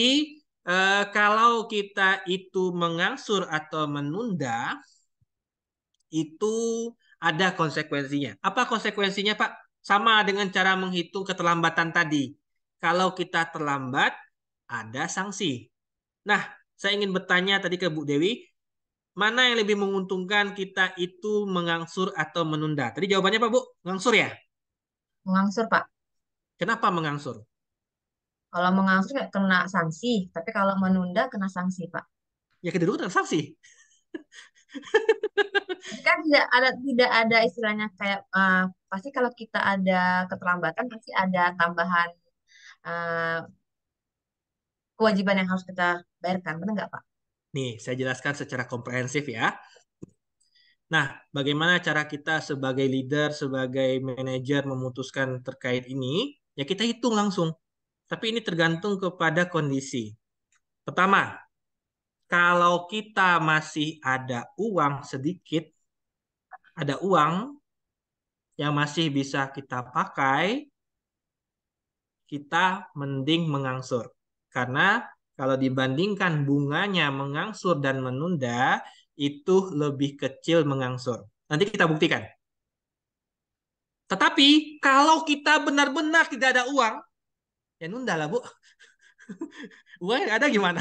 eh, kalau kita itu mengangsur atau menunda itu ada konsekuensinya. Apa konsekuensinya, Pak? Sama dengan cara menghitung keterlambatan tadi. Kalau kita terlambat, ada sanksi. Nah, saya ingin bertanya tadi ke Bu Dewi, mana yang lebih menguntungkan kita itu mengangsur atau menunda? Tadi jawabannya apa, Bu, mengangsur ya? Mengangsur Pak. Kenapa mengangsur? Kalau mengangsur kena sanksi, tapi kalau menunda kena sanksi Pak. Ya kedua kena sanksi. kan tidak ada tidak ada istilahnya kayak uh, pasti kalau kita ada keterlambatan pasti ada tambahan uh, kewajiban yang harus kita bayarkan benar nggak pak? Nih saya jelaskan secara komprehensif ya. Nah, bagaimana cara kita sebagai leader, sebagai manajer memutuskan terkait ini? Ya kita hitung langsung. Tapi ini tergantung kepada kondisi. Pertama, kalau kita masih ada uang sedikit, ada uang yang masih bisa kita pakai, kita mending mengangsur. Karena kalau dibandingkan bunganya mengangsur dan menunda, itu lebih kecil mengangsur. Nanti kita buktikan. Tetapi kalau kita benar-benar tidak ada uang, ya nunda lah Bu. uang ada gimana?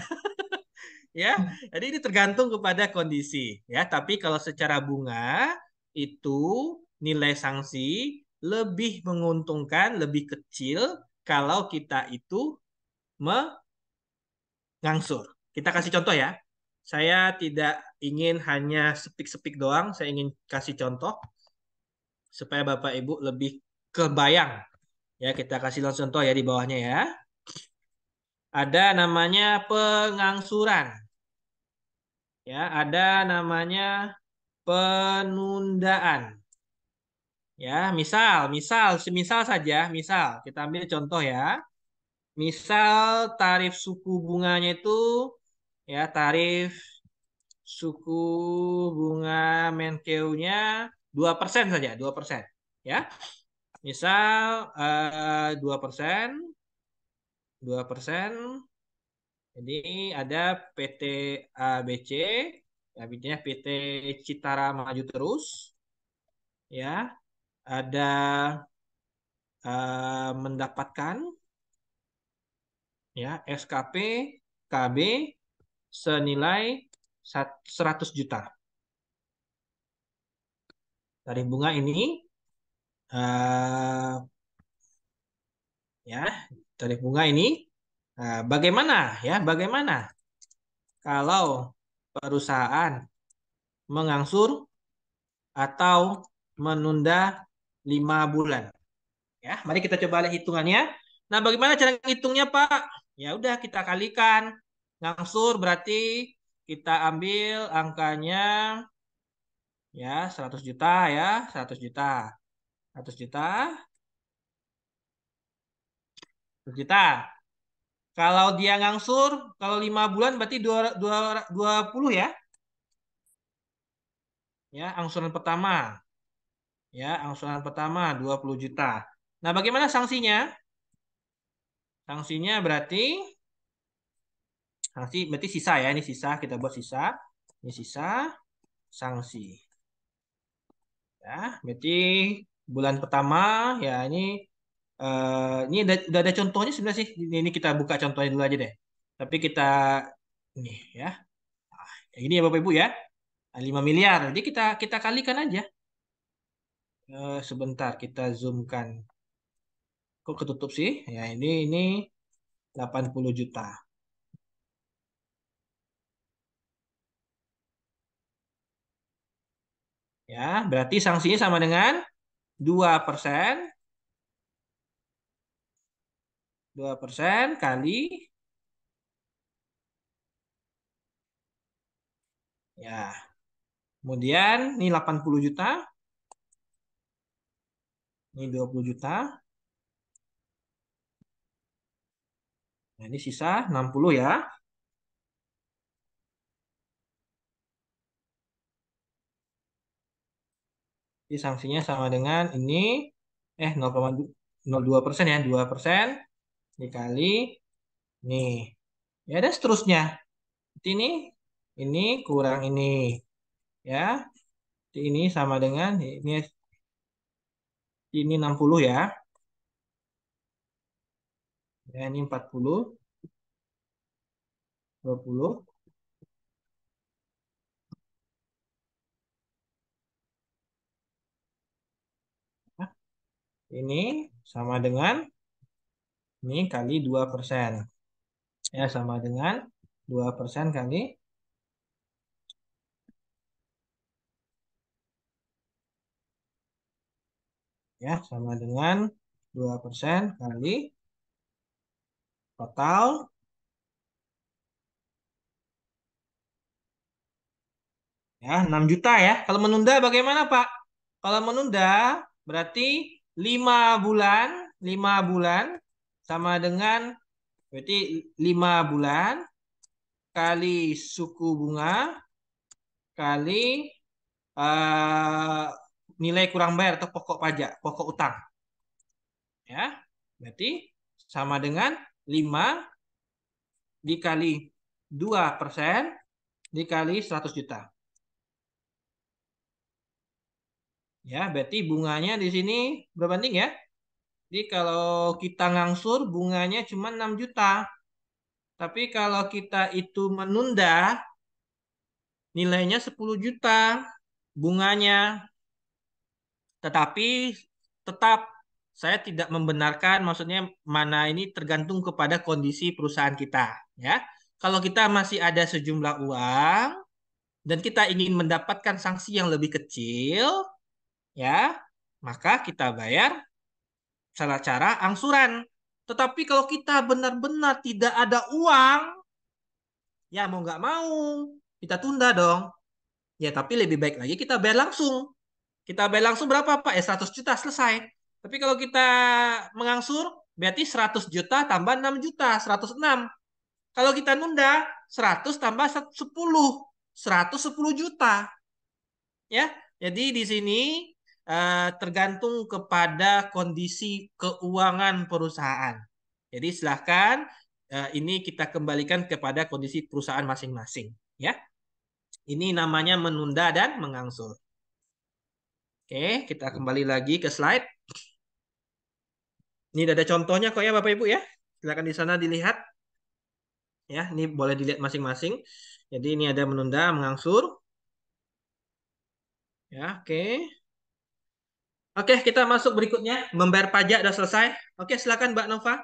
ya. Hmm. Jadi ini tergantung kepada kondisi ya. Tapi kalau secara bunga itu nilai sanksi lebih menguntungkan, lebih kecil kalau kita itu mengangsur. Kita kasih contoh ya. Saya tidak ingin hanya sepik-sepik doang, saya ingin kasih contoh supaya Bapak Ibu lebih kebayang. Ya, kita kasih langsung contoh ya di bawahnya ya. Ada namanya pengangsuran ya ada namanya penundaan. Ya, misal, misal, semisal saja, misal kita ambil contoh ya. Misal tarif suku bunganya itu ya tarif suku bunga Menkeu-nya persen saja, dua persen ya. Misal eh, dua persen, dua persen jadi ada PT ABC, ya PT Citara Maju Terus, ya ada uh, mendapatkan ya SKP KB senilai 100 juta. Dari bunga ini uh, ya, dari bunga ini Nah, bagaimana ya? Bagaimana kalau perusahaan mengangsur atau menunda lima bulan? Ya, mari kita coba lihat hitungannya. Nah, bagaimana cara hitungnya Pak? Ya udah kita kalikan. Ngangsur berarti kita ambil angkanya ya 100 juta ya, 100 juta. 100 juta. 100 juta. Kalau dia ngangsur, kalau lima bulan berarti dua, puluh ya. Ya, angsuran pertama. Ya, angsuran pertama 20 juta. Nah, bagaimana sanksinya? Sanksinya berarti sanksi berarti sisa ya, ini sisa kita buat sisa. Ini sisa sanksi. Ya, berarti bulan pertama ya ini uh, ini udah, ada contohnya sebenarnya sih. Ini, ini kita buka contohnya dulu aja deh. Tapi kita ini ya. Nah, ini ya Bapak Ibu ya. 5 ah, miliar. Jadi kita kita kalikan aja. Uh, sebentar kita zoomkan. Kok ketutup sih? Ya ini ini 80 juta. Ya, berarti sanksinya sama dengan 2% 2% kali Ya. Kemudian ini 80 juta. Ini 20 juta. Nah, ini sisa 60 ya. Jadi sanksinya sama dengan ini eh 0,02 persen ya, 2 persen dikali ini. Ya, dan seterusnya. Ini, ini kurang ini. Ya, ini sama dengan ini ini 60 ya. Ya, ini 40. 20. Ini sama dengan ini kali 2%. Ya, sama dengan 2% kali ya sama dengan 2% kali total ya 6 juta ya. Kalau menunda bagaimana, Pak? Kalau menunda berarti 5 bulan, 5 bulan sama dengan berarti 5 bulan kali suku bunga kali uh, nilai kurang bayar atau pokok pajak, pokok utang. Ya, berarti sama dengan 5 dikali 2 persen dikali 100 juta. Ya, berarti bunganya di sini berbanding ya jadi kalau kita ngangsur bunganya cuma 6 juta. Tapi kalau kita itu menunda nilainya 10 juta bunganya. Tetapi tetap saya tidak membenarkan maksudnya mana ini tergantung kepada kondisi perusahaan kita ya. Kalau kita masih ada sejumlah uang dan kita ingin mendapatkan sanksi yang lebih kecil ya, maka kita bayar salah cara angsuran. Tetapi kalau kita benar-benar tidak ada uang, ya mau nggak mau kita tunda dong. Ya tapi lebih baik lagi kita bayar langsung. Kita bayar langsung berapa Pak? Ya, eh 100 juta selesai. Tapi kalau kita mengangsur, berarti 100 juta tambah 6 juta, 106. Kalau kita nunda, 100 tambah 10, 110 juta. Ya, jadi di sini Eh, tergantung kepada kondisi keuangan perusahaan. Jadi silahkan uh, ini kita kembalikan kepada kondisi perusahaan masing-masing, ya. Ini namanya menunda dan mengangsur. Oke, kita kembali lagi ke slide. Ini ada contohnya kok ya Bapak Ibu ya. Silakan di sana dilihat. Ya, ini boleh dilihat masing-masing. Jadi ini ada menunda, mengangsur. Ya, oke. Oke, kita masuk berikutnya. Membayar pajak sudah selesai. Oke, silakan Mbak Nova.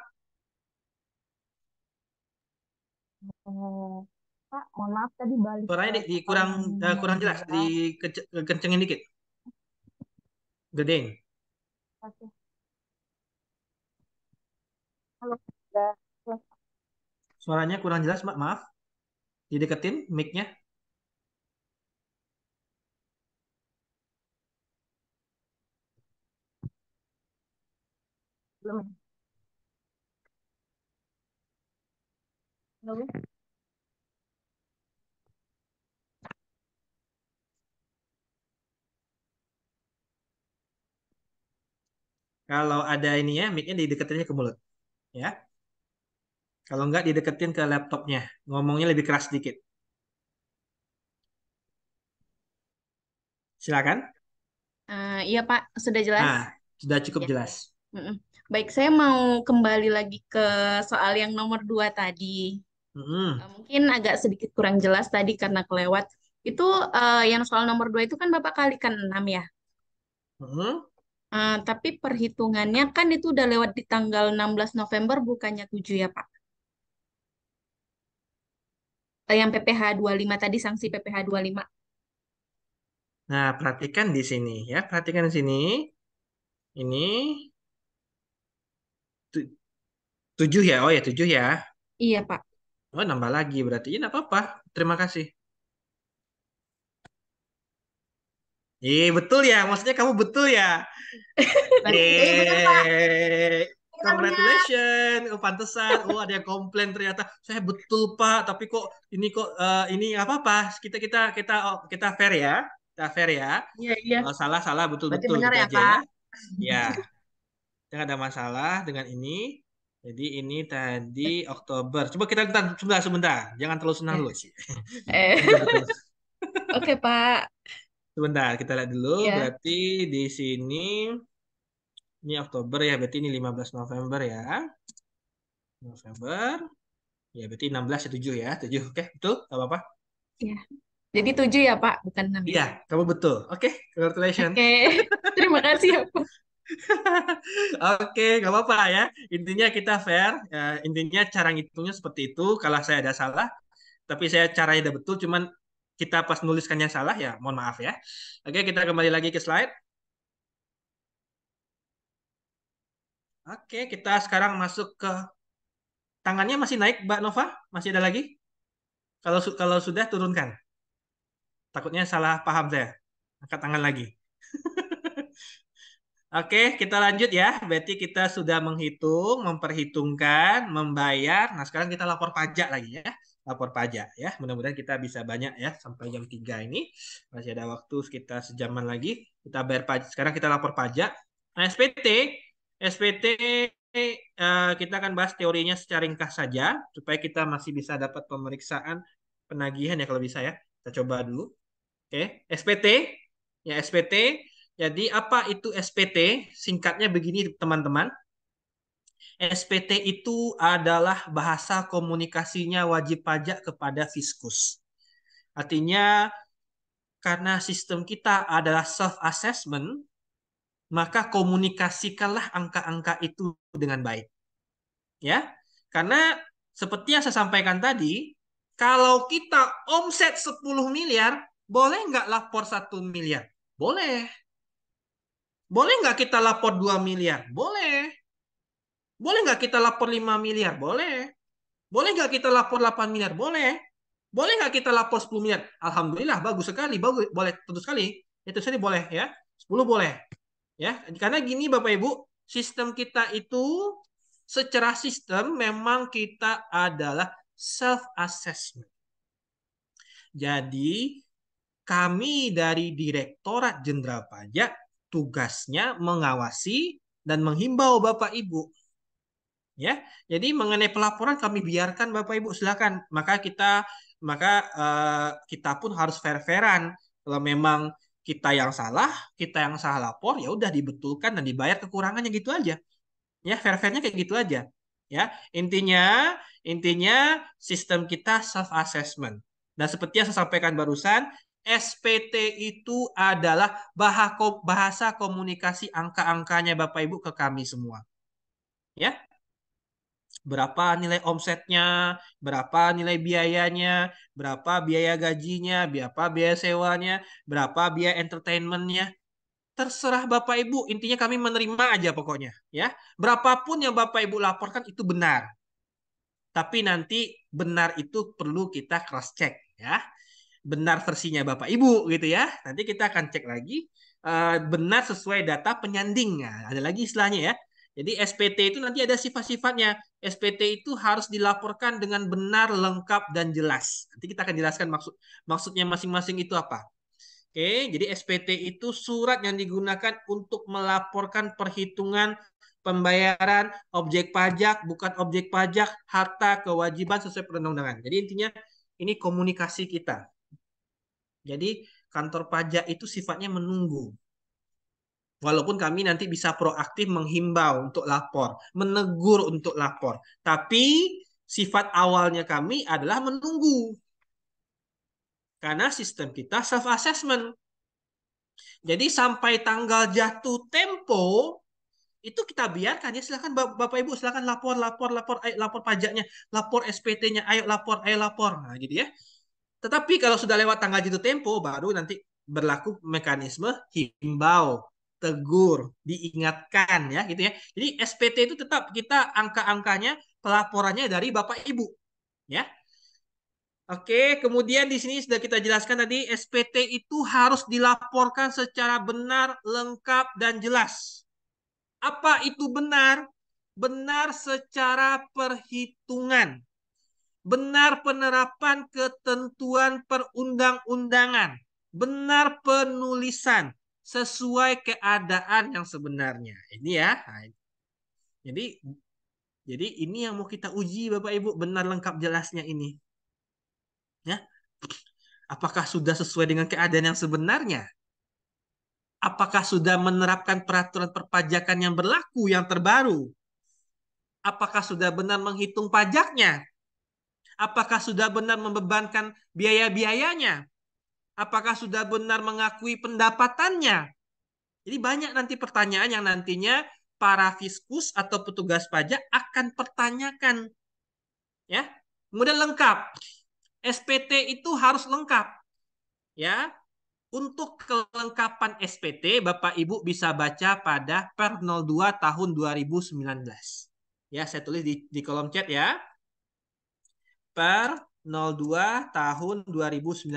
Oh, Pak, mohon maaf tadi balik. Suaranya di, di kurang uh, kurang jelas, di kencengin dikit. Gedein. Oke. Halo, Suaranya kurang jelas, Mbak. Maaf. Dideketin mic-nya. Belum. Ya? halo. Kalau ada ini ya, mic-nya dideketinnya ke mulut. Ya. Kalau enggak dideketin ke laptopnya. Ngomongnya lebih keras sedikit. Silakan. Uh, iya Pak, sudah jelas. Nah, sudah cukup ya. jelas. Mm -mm. Baik, saya mau kembali lagi ke soal yang nomor dua tadi. Hmm. Mungkin agak sedikit kurang jelas tadi karena kelewat. Itu uh, yang soal nomor dua itu kan Bapak kalikan enam ya? Hmm. Uh, tapi perhitungannya kan itu udah lewat di tanggal 16 November bukannya 7 ya Pak? Uh, yang PPH 25 tadi, sanksi PPH 25. Nah, perhatikan di sini ya. Perhatikan di sini. Ini Tujuh ya? Oh ya, tujuh ya. Iya, Pak. Oh, nambah lagi berarti. Ini iya, apa-apa. Terima kasih. Iya, betul ya. Maksudnya kamu betul ya. Iya, benar, Congratulations, oh, pantesan. Oh, ada yang komplain ternyata. Saya betul Pak, tapi kok ini kok uh, ini apa apa? Kita kita kita oh, kita fair ya, kita fair ya. Iya iya. Oh, salah salah betul betul. Berarti benar ya aja, Pak. Ya. ya. Tidak ada masalah dengan ini. Jadi ini tadi Oktober. Coba kita lihat sebentar, sebentar. Jangan terlalu senang dulu sih. Eh. Oke, Pak. Sebentar, kita lihat dulu. Ya. Berarti di sini ini Oktober ya, berarti ini 15 November ya. November. Ya, berarti 16 ya 7 ya. 7. Oke, betul? Tidak apa-apa. Iya. Jadi 7 ya, Pak, bukan 6. Ya? Iya, kamu betul. Oke, congratulations. Oke. Terima kasih ya, Pak. Oke, nggak apa-apa ya. Intinya kita fair. Ya, intinya cara ngitungnya seperti itu. Kalau saya ada salah, tapi saya caranya ada betul, cuman kita pas nuliskannya salah ya, mohon maaf ya. Oke, kita kembali lagi ke slide. Oke, kita sekarang masuk ke tangannya masih naik, Mbak Nova? Masih ada lagi? Kalau kalau sudah turunkan. Takutnya salah paham saya. Angkat tangan lagi. Oke, kita lanjut ya. Berarti kita sudah menghitung, memperhitungkan, membayar. Nah, sekarang kita lapor pajak lagi ya. Lapor pajak ya. Mudah-mudahan kita bisa banyak ya sampai jam 3 ini. Masih ada waktu sekitar sejaman lagi. Kita bayar pajak. Sekarang kita lapor pajak. Nah, SPT. SPT eh, kita akan bahas teorinya secara ringkas saja supaya kita masih bisa dapat pemeriksaan penagihan ya kalau bisa ya. Kita coba dulu. Oke, SPT. Ya, SPT jadi apa itu SPT? Singkatnya begini teman-teman. SPT itu adalah bahasa komunikasinya wajib pajak kepada fiskus. Artinya karena sistem kita adalah self assessment, maka komunikasikanlah angka-angka itu dengan baik. Ya. Karena seperti yang saya sampaikan tadi, kalau kita omset 10 miliar, boleh nggak lapor 1 miliar? Boleh. Boleh nggak kita lapor 2 miliar? Boleh. Boleh nggak kita lapor 5 miliar? Boleh. Boleh nggak kita lapor 8 miliar? Boleh. Boleh nggak kita lapor 10 miliar? Alhamdulillah, bagus sekali. Bagus, boleh, tentu sekali. Itu ya, boleh ya. 10 boleh. Ya, karena gini Bapak Ibu, sistem kita itu secara sistem memang kita adalah self assessment. Jadi kami dari Direktorat Jenderal Pajak tugasnya mengawasi dan menghimbau Bapak Ibu. Ya, jadi mengenai pelaporan kami biarkan Bapak Ibu silakan. Maka kita maka uh, kita pun harus fair-fairan. Kalau memang kita yang salah, kita yang salah lapor, ya udah dibetulkan dan dibayar kekurangannya gitu aja. Ya, fair-fairnya kayak gitu aja. Ya, intinya intinya sistem kita self assessment. Dan seperti yang saya sampaikan barusan, SPT itu adalah bahasa komunikasi angka-angkanya Bapak Ibu ke kami semua. Ya. Berapa nilai omsetnya, berapa nilai biayanya, berapa biaya gajinya, berapa biaya sewanya, berapa biaya entertainmentnya. Terserah Bapak Ibu, intinya kami menerima aja pokoknya. ya Berapapun yang Bapak Ibu laporkan itu benar. Tapi nanti benar itu perlu kita cross-check ya benar versinya Bapak Ibu gitu ya. Nanti kita akan cek lagi uh, benar sesuai data penyanding. Nah, ada lagi istilahnya ya. Jadi SPT itu nanti ada sifat-sifatnya. SPT itu harus dilaporkan dengan benar, lengkap, dan jelas. Nanti kita akan jelaskan maksud maksudnya masing-masing itu apa. Oke, jadi SPT itu surat yang digunakan untuk melaporkan perhitungan pembayaran objek pajak, bukan objek pajak, harta, kewajiban sesuai perundang-undangan. Jadi intinya ini komunikasi kita. Jadi kantor pajak itu sifatnya menunggu. Walaupun kami nanti bisa proaktif menghimbau untuk lapor, menegur untuk lapor, tapi sifat awalnya kami adalah menunggu. Karena sistem kita self assessment. Jadi sampai tanggal jatuh tempo itu kita biarkan ya silakan bapak ibu silakan lapor lapor lapor ayo lapor pajaknya lapor SPT-nya ayo lapor ayo lapor nah gitu ya tetapi kalau sudah lewat tanggal jatuh tempo, baru nanti berlaku mekanisme himbau, tegur, diingatkan ya gitu ya. Jadi SPT itu tetap kita angka-angkanya pelaporannya dari Bapak Ibu ya. Oke, kemudian di sini sudah kita jelaskan tadi SPT itu harus dilaporkan secara benar, lengkap dan jelas. Apa itu benar? Benar secara perhitungan benar penerapan ketentuan perundang-undangan, benar penulisan sesuai keadaan yang sebenarnya. Ini ya. Jadi jadi ini yang mau kita uji Bapak Ibu, benar lengkap jelasnya ini. Ya. Apakah sudah sesuai dengan keadaan yang sebenarnya? Apakah sudah menerapkan peraturan perpajakan yang berlaku yang terbaru? Apakah sudah benar menghitung pajaknya? Apakah sudah benar membebankan biaya-biayanya? Apakah sudah benar mengakui pendapatannya? Jadi banyak nanti pertanyaan yang nantinya para fiskus atau petugas pajak akan pertanyakan. Ya. Kemudian lengkap. SPT itu harus lengkap. Ya. Untuk kelengkapan SPT Bapak Ibu bisa baca pada Per 02 tahun 2019. Ya, saya tulis di di kolom chat ya per 02 tahun 2019.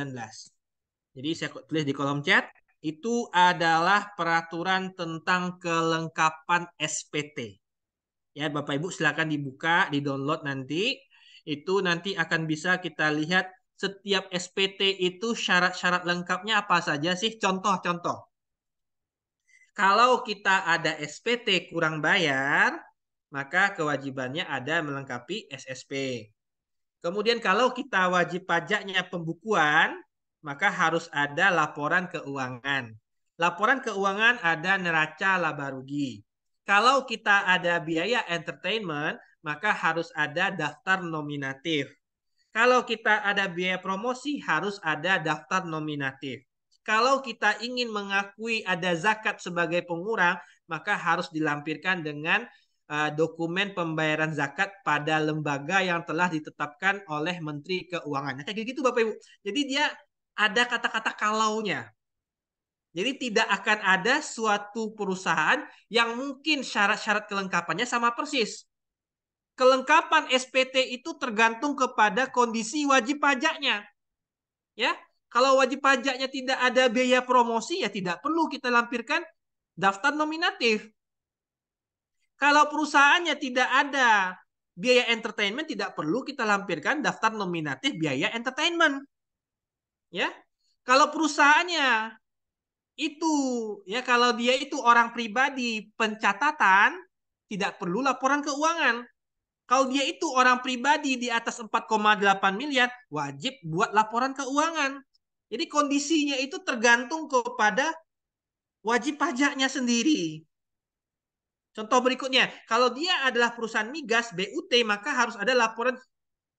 Jadi saya tulis di kolom chat, itu adalah peraturan tentang kelengkapan SPT. Ya, Bapak Ibu silakan dibuka, di-download nanti. Itu nanti akan bisa kita lihat setiap SPT itu syarat-syarat lengkapnya apa saja sih? Contoh-contoh. Kalau kita ada SPT kurang bayar, maka kewajibannya ada melengkapi SSP. Kemudian kalau kita wajib pajaknya pembukuan, maka harus ada laporan keuangan. Laporan keuangan ada neraca laba rugi. Kalau kita ada biaya entertainment, maka harus ada daftar nominatif. Kalau kita ada biaya promosi, harus ada daftar nominatif. Kalau kita ingin mengakui ada zakat sebagai pengurang, maka harus dilampirkan dengan uh, dokumen pembayaran zakat pada lembaga yang telah ditetapkan oleh Menteri Keuangan. Nah, kayak gitu Bapak Ibu. Jadi dia ada kata-kata kalaunya. Jadi tidak akan ada suatu perusahaan yang mungkin syarat-syarat kelengkapannya sama persis. Kelengkapan SPT itu tergantung kepada kondisi wajib pajaknya. Ya, kalau wajib pajaknya tidak ada biaya promosi ya tidak perlu kita lampirkan daftar nominatif. Kalau perusahaannya tidak ada biaya entertainment, tidak perlu kita lampirkan daftar nominatif biaya entertainment. Ya, kalau perusahaannya itu ya kalau dia itu orang pribadi pencatatan tidak perlu laporan keuangan. Kalau dia itu orang pribadi di atas 4,8 miliar wajib buat laporan keuangan. Jadi kondisinya itu tergantung kepada wajib pajaknya sendiri. Contoh berikutnya, kalau dia adalah perusahaan migas BUT maka harus ada laporan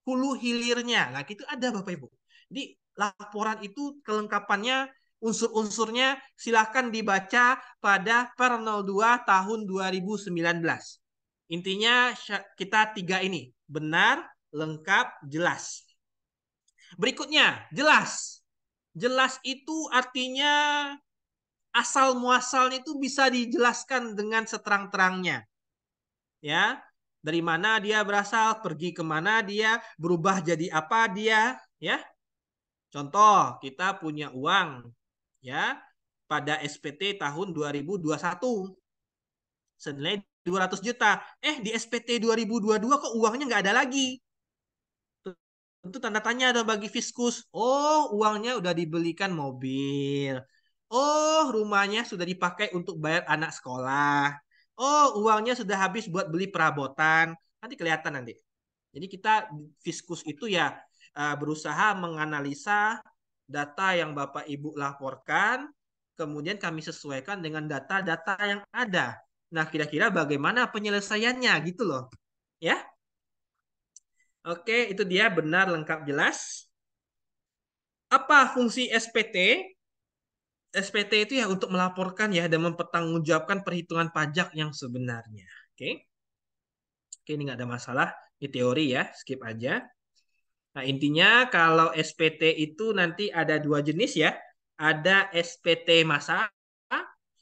hulu hilirnya. Nah, itu ada Bapak Ibu. Di laporan itu kelengkapannya unsur-unsurnya silahkan dibaca pada per 02 tahun 2019. Intinya kita tiga ini, benar, lengkap, jelas. Berikutnya, jelas. Jelas itu artinya asal muasalnya itu bisa dijelaskan dengan seterang-terangnya. Ya, dari mana dia berasal, pergi kemana dia, berubah jadi apa dia, ya. Contoh, kita punya uang, ya, pada SPT tahun 2021 senilai 200 juta. Eh, di SPT 2022 kok uangnya nggak ada lagi. Tentu tanda tanya ada bagi fiskus. Oh, uangnya udah dibelikan mobil, Oh, rumahnya sudah dipakai untuk bayar anak sekolah. Oh, uangnya sudah habis buat beli perabotan. Nanti kelihatan nanti. Jadi kita fiskus itu ya eh, berusaha menganalisa data yang Bapak Ibu laporkan, kemudian kami sesuaikan dengan data-data yang ada. Nah, kira-kira bagaimana penyelesaiannya gitu loh. Ya. Oke, itu dia benar lengkap jelas. Apa fungsi SPT? SPT itu ya untuk melaporkan ya dan mempertanggungjawabkan perhitungan pajak yang sebenarnya. Oke. Okay? Oke, ini nggak ada masalah. Ini teori ya, skip aja. Nah, intinya kalau SPT itu nanti ada dua jenis ya. Ada SPT masa.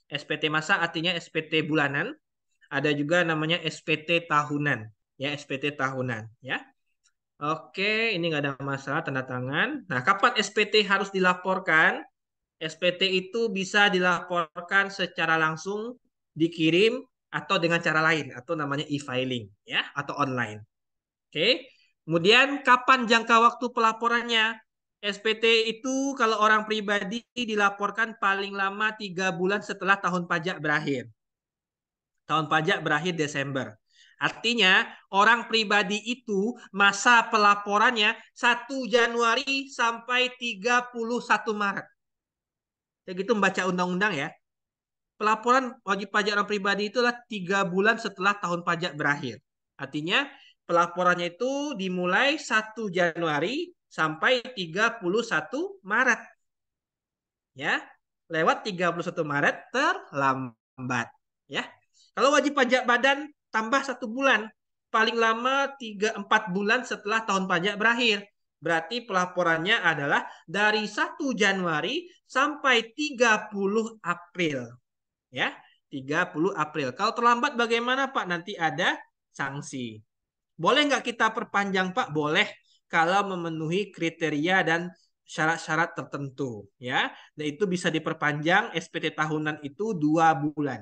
SPT masa artinya SPT bulanan. Ada juga namanya SPT tahunan. Ya, SPT tahunan. Ya. Oke, ini nggak ada masalah, tanda tangan. Nah, kapan SPT harus dilaporkan? SPT itu bisa dilaporkan secara langsung, dikirim, atau dengan cara lain, atau namanya e-filing, ya, atau online. Oke, kemudian kapan jangka waktu pelaporannya? SPT itu kalau orang pribadi dilaporkan paling lama tiga bulan setelah tahun pajak berakhir. Tahun pajak berakhir Desember. Artinya orang pribadi itu masa pelaporannya 1 Januari sampai 31 Maret. Jadi gitu membaca undang-undang ya. Pelaporan wajib pajak orang pribadi itulah tiga bulan setelah tahun pajak berakhir. Artinya pelaporannya itu dimulai 1 Januari sampai 31 Maret. Ya, lewat 31 Maret terlambat. Ya, kalau wajib pajak badan tambah satu bulan, paling lama 3-4 bulan setelah tahun pajak berakhir. Berarti pelaporannya adalah dari 1 Januari sampai 30 April. Ya, 30 April. Kalau terlambat bagaimana Pak? Nanti ada sanksi. Boleh nggak kita perpanjang Pak? Boleh kalau memenuhi kriteria dan syarat-syarat tertentu ya. Dan itu bisa diperpanjang SPT tahunan itu dua bulan.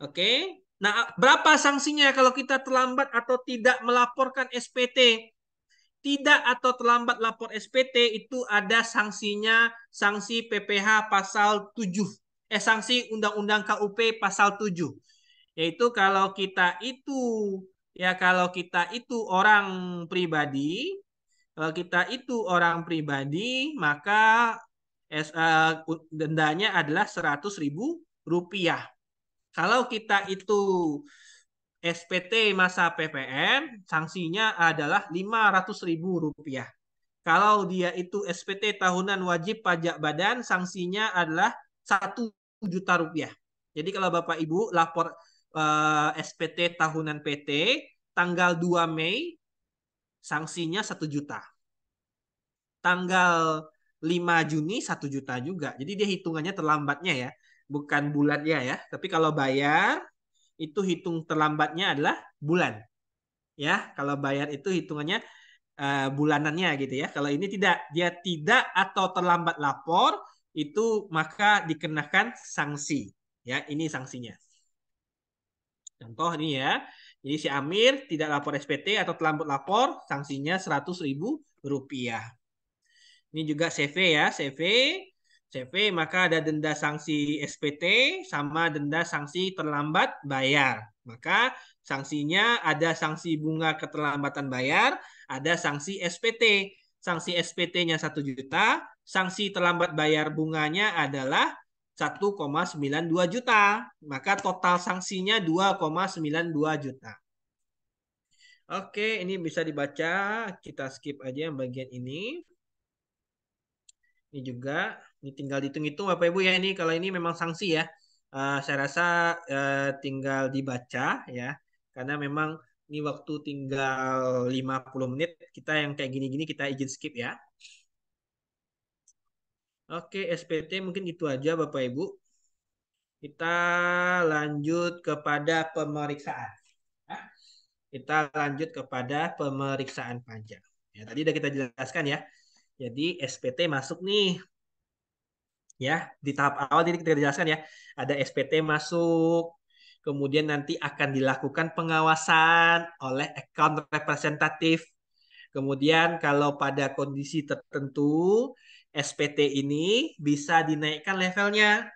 Oke. Nah, berapa sanksinya kalau kita terlambat atau tidak melaporkan SPT? tidak atau terlambat lapor SPT itu ada sanksinya sanksi PPH pasal 7 eh sanksi Undang-Undang KUP pasal 7 yaitu kalau kita itu ya kalau kita itu orang pribadi kalau kita itu orang pribadi maka es, uh, eh, dendanya adalah seratus ribu rupiah kalau kita itu SPT masa PPN sanksinya adalah Rp500.000. Kalau dia itu SPT tahunan wajib pajak badan sanksinya adalah satu juta rupiah. Jadi kalau Bapak Ibu lapor eh, SPT tahunan PT tanggal 2 Mei sanksinya satu juta. Tanggal 5 Juni satu juta juga. Jadi dia hitungannya terlambatnya ya, bukan bulatnya ya. Tapi kalau bayar itu hitung terlambatnya adalah bulan. Ya, kalau bayar itu hitungannya uh, bulanannya gitu ya. Kalau ini tidak, dia tidak atau terlambat lapor itu maka dikenakan sanksi. Ya, ini sanksinya. Contoh ini ya. Ini si Amir tidak lapor SPT atau terlambat lapor, sanksinya 100.000 rupiah. Ini juga CV ya, CV CV maka ada denda sanksi SPT sama denda sanksi terlambat bayar. Maka sanksinya ada sanksi bunga keterlambatan bayar, ada sanksi SPT. Sanksi SPT-nya 1 juta, sanksi terlambat bayar bunganya adalah 1,92 juta. Maka total sanksinya 2,92 juta. Oke, ini bisa dibaca. Kita skip aja yang bagian ini. Ini juga ini tinggal dihitung-hitung Bapak Ibu ya ini kalau ini memang sanksi ya. Uh, saya rasa uh, tinggal dibaca ya karena memang ini waktu tinggal 50 menit kita yang kayak gini-gini kita izin skip ya. Oke, SPT mungkin itu aja Bapak Ibu. Kita lanjut kepada pemeriksaan. Ya. Kita lanjut kepada pemeriksaan pajak. Ya, tadi sudah kita jelaskan ya. Jadi SPT masuk nih ya di tahap awal tadi kita jelaskan ya ada SPT masuk kemudian nanti akan dilakukan pengawasan oleh account representatif kemudian kalau pada kondisi tertentu SPT ini bisa dinaikkan levelnya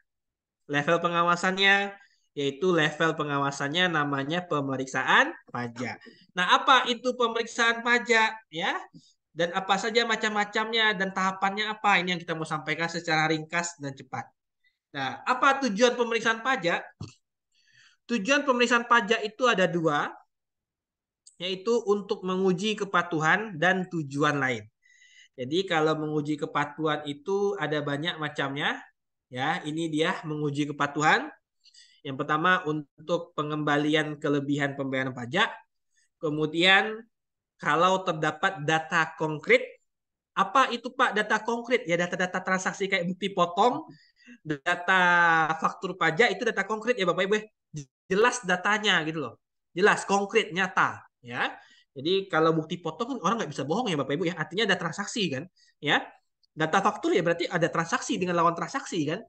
level pengawasannya yaitu level pengawasannya namanya pemeriksaan pajak. Nah, apa itu pemeriksaan pajak ya? dan apa saja macam-macamnya dan tahapannya apa ini yang kita mau sampaikan secara ringkas dan cepat. Nah, apa tujuan pemeriksaan pajak? Tujuan pemeriksaan pajak itu ada dua, yaitu untuk menguji kepatuhan dan tujuan lain. Jadi kalau menguji kepatuhan itu ada banyak macamnya, ya. Ini dia menguji kepatuhan. Yang pertama untuk pengembalian kelebihan pembayaran pajak, kemudian kalau terdapat data konkret apa itu Pak data konkret ya data-data transaksi kayak bukti potong data faktur pajak itu data konkret ya Bapak Ibu ya. jelas datanya gitu loh jelas konkret nyata ya jadi kalau bukti potong kan orang nggak bisa bohong ya Bapak Ibu ya artinya ada transaksi kan ya data faktur ya berarti ada transaksi dengan lawan transaksi kan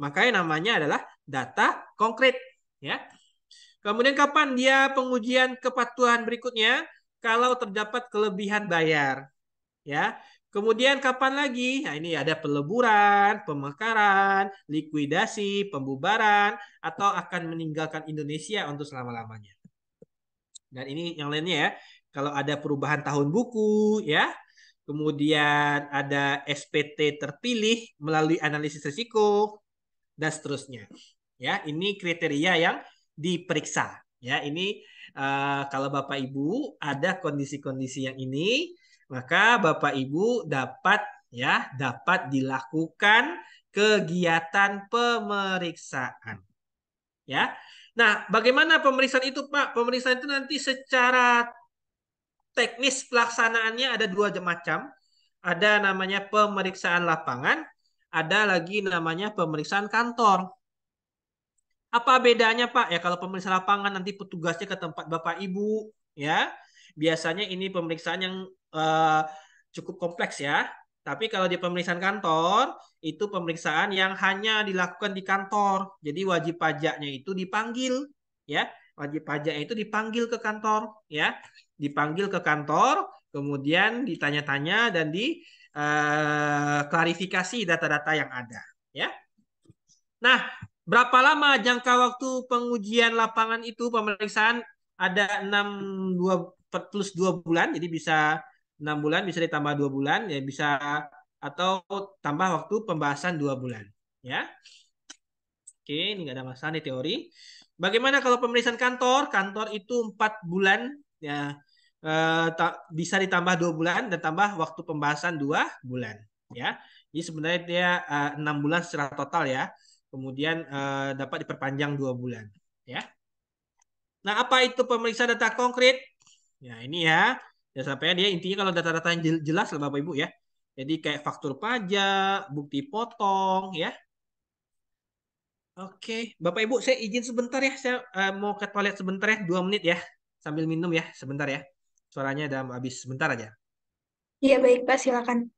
makanya namanya adalah data konkret ya kemudian kapan dia pengujian kepatuhan berikutnya kalau terdapat kelebihan bayar. Ya. Kemudian kapan lagi? Nah, ini ada peleburan, pemekaran, likuidasi, pembubaran atau akan meninggalkan Indonesia untuk selama-lamanya. Dan ini yang lainnya ya. Kalau ada perubahan tahun buku ya, kemudian ada SPT terpilih melalui analisis risiko dan seterusnya. Ya, ini kriteria yang diperiksa. Ya, ini Eh, kalau Bapak Ibu ada kondisi-kondisi yang ini, maka Bapak Ibu dapat ya dapat dilakukan kegiatan pemeriksaan. Ya. Nah, bagaimana pemeriksaan itu, Pak? Pemeriksaan itu nanti secara teknis pelaksanaannya ada dua macam. Ada namanya pemeriksaan lapangan, ada lagi namanya pemeriksaan kantor. Apa bedanya Pak? Ya kalau pemeriksa lapangan nanti petugasnya ke tempat Bapak Ibu ya. Biasanya ini pemeriksaan yang uh, cukup kompleks ya. Tapi kalau di pemeriksaan kantor, itu pemeriksaan yang hanya dilakukan di kantor. Jadi wajib pajaknya itu dipanggil, ya. Wajib pajaknya itu dipanggil ke kantor, ya. Dipanggil ke kantor, kemudian ditanya-tanya dan di uh, klarifikasi data-data yang ada, ya. Nah, Berapa lama jangka waktu pengujian lapangan itu pemeriksaan ada 6 2 plus 2 bulan jadi bisa 6 bulan bisa ditambah 2 bulan ya bisa atau tambah waktu pembahasan 2 bulan ya. Oke, ini enggak ada masalah nih teori. Bagaimana kalau pemeriksaan kantor? Kantor itu 4 bulan ya. Eh, bisa ditambah 2 bulan dan tambah waktu pembahasan 2 bulan ya. Jadi sebenarnya dia eh, enam 6 bulan secara total ya kemudian uh, dapat diperpanjang dua bulan ya nah apa itu pemeriksa data konkret ya ini ya ya sampai dia intinya kalau data-data yang jelas lah bapak ibu ya jadi kayak faktur pajak bukti potong ya Oke, Bapak Ibu, saya izin sebentar ya. Saya uh, mau ke toilet sebentar ya, dua menit ya, sambil minum ya, sebentar ya. Suaranya dalam habis sebentar aja. Iya baik Pak, silakan.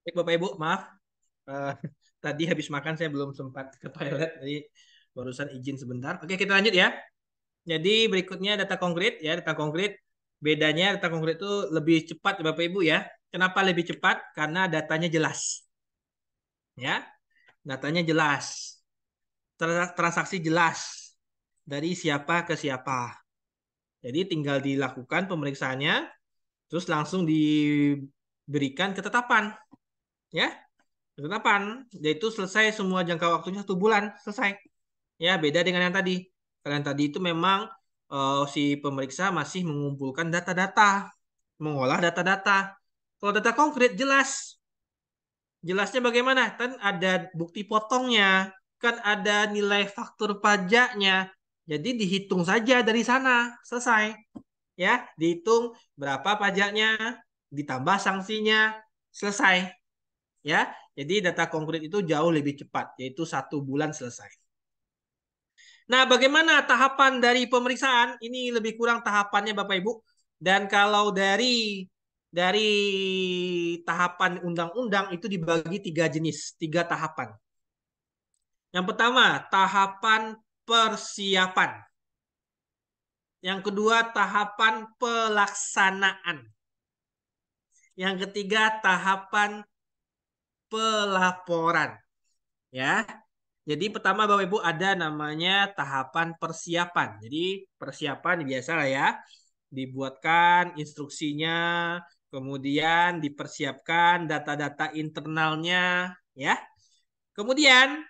Baik Bapak Ibu, maaf. Uh, tadi habis makan saya belum sempat ke toilet, jadi barusan izin sebentar. Oke, kita lanjut ya. Jadi berikutnya data konkret ya, data konkret. Bedanya data konkret itu lebih cepat Bapak Ibu ya. Kenapa lebih cepat? Karena datanya jelas. Ya. Datanya jelas. Transaksi jelas dari siapa ke siapa. Jadi tinggal dilakukan pemeriksaannya terus langsung diberikan ketetapan ya ketetapan yaitu selesai semua jangka waktunya satu bulan selesai ya beda dengan yang tadi kalian tadi itu memang uh, si pemeriksa masih mengumpulkan data-data mengolah data-data kalau data konkret jelas jelasnya bagaimana kan ada bukti potongnya kan ada nilai faktur pajaknya jadi dihitung saja dari sana selesai ya dihitung berapa pajaknya ditambah sanksinya selesai ya. Jadi data konkret itu jauh lebih cepat, yaitu satu bulan selesai. Nah, bagaimana tahapan dari pemeriksaan? Ini lebih kurang tahapannya Bapak Ibu. Dan kalau dari dari tahapan undang-undang itu dibagi tiga jenis, tiga tahapan. Yang pertama, tahapan persiapan. Yang kedua, tahapan pelaksanaan. Yang ketiga, tahapan pelaporan. Ya. Jadi pertama Bapak Ibu ada namanya tahapan persiapan. Jadi persiapan biasa lah ya. Dibuatkan instruksinya, kemudian dipersiapkan data-data internalnya ya. Kemudian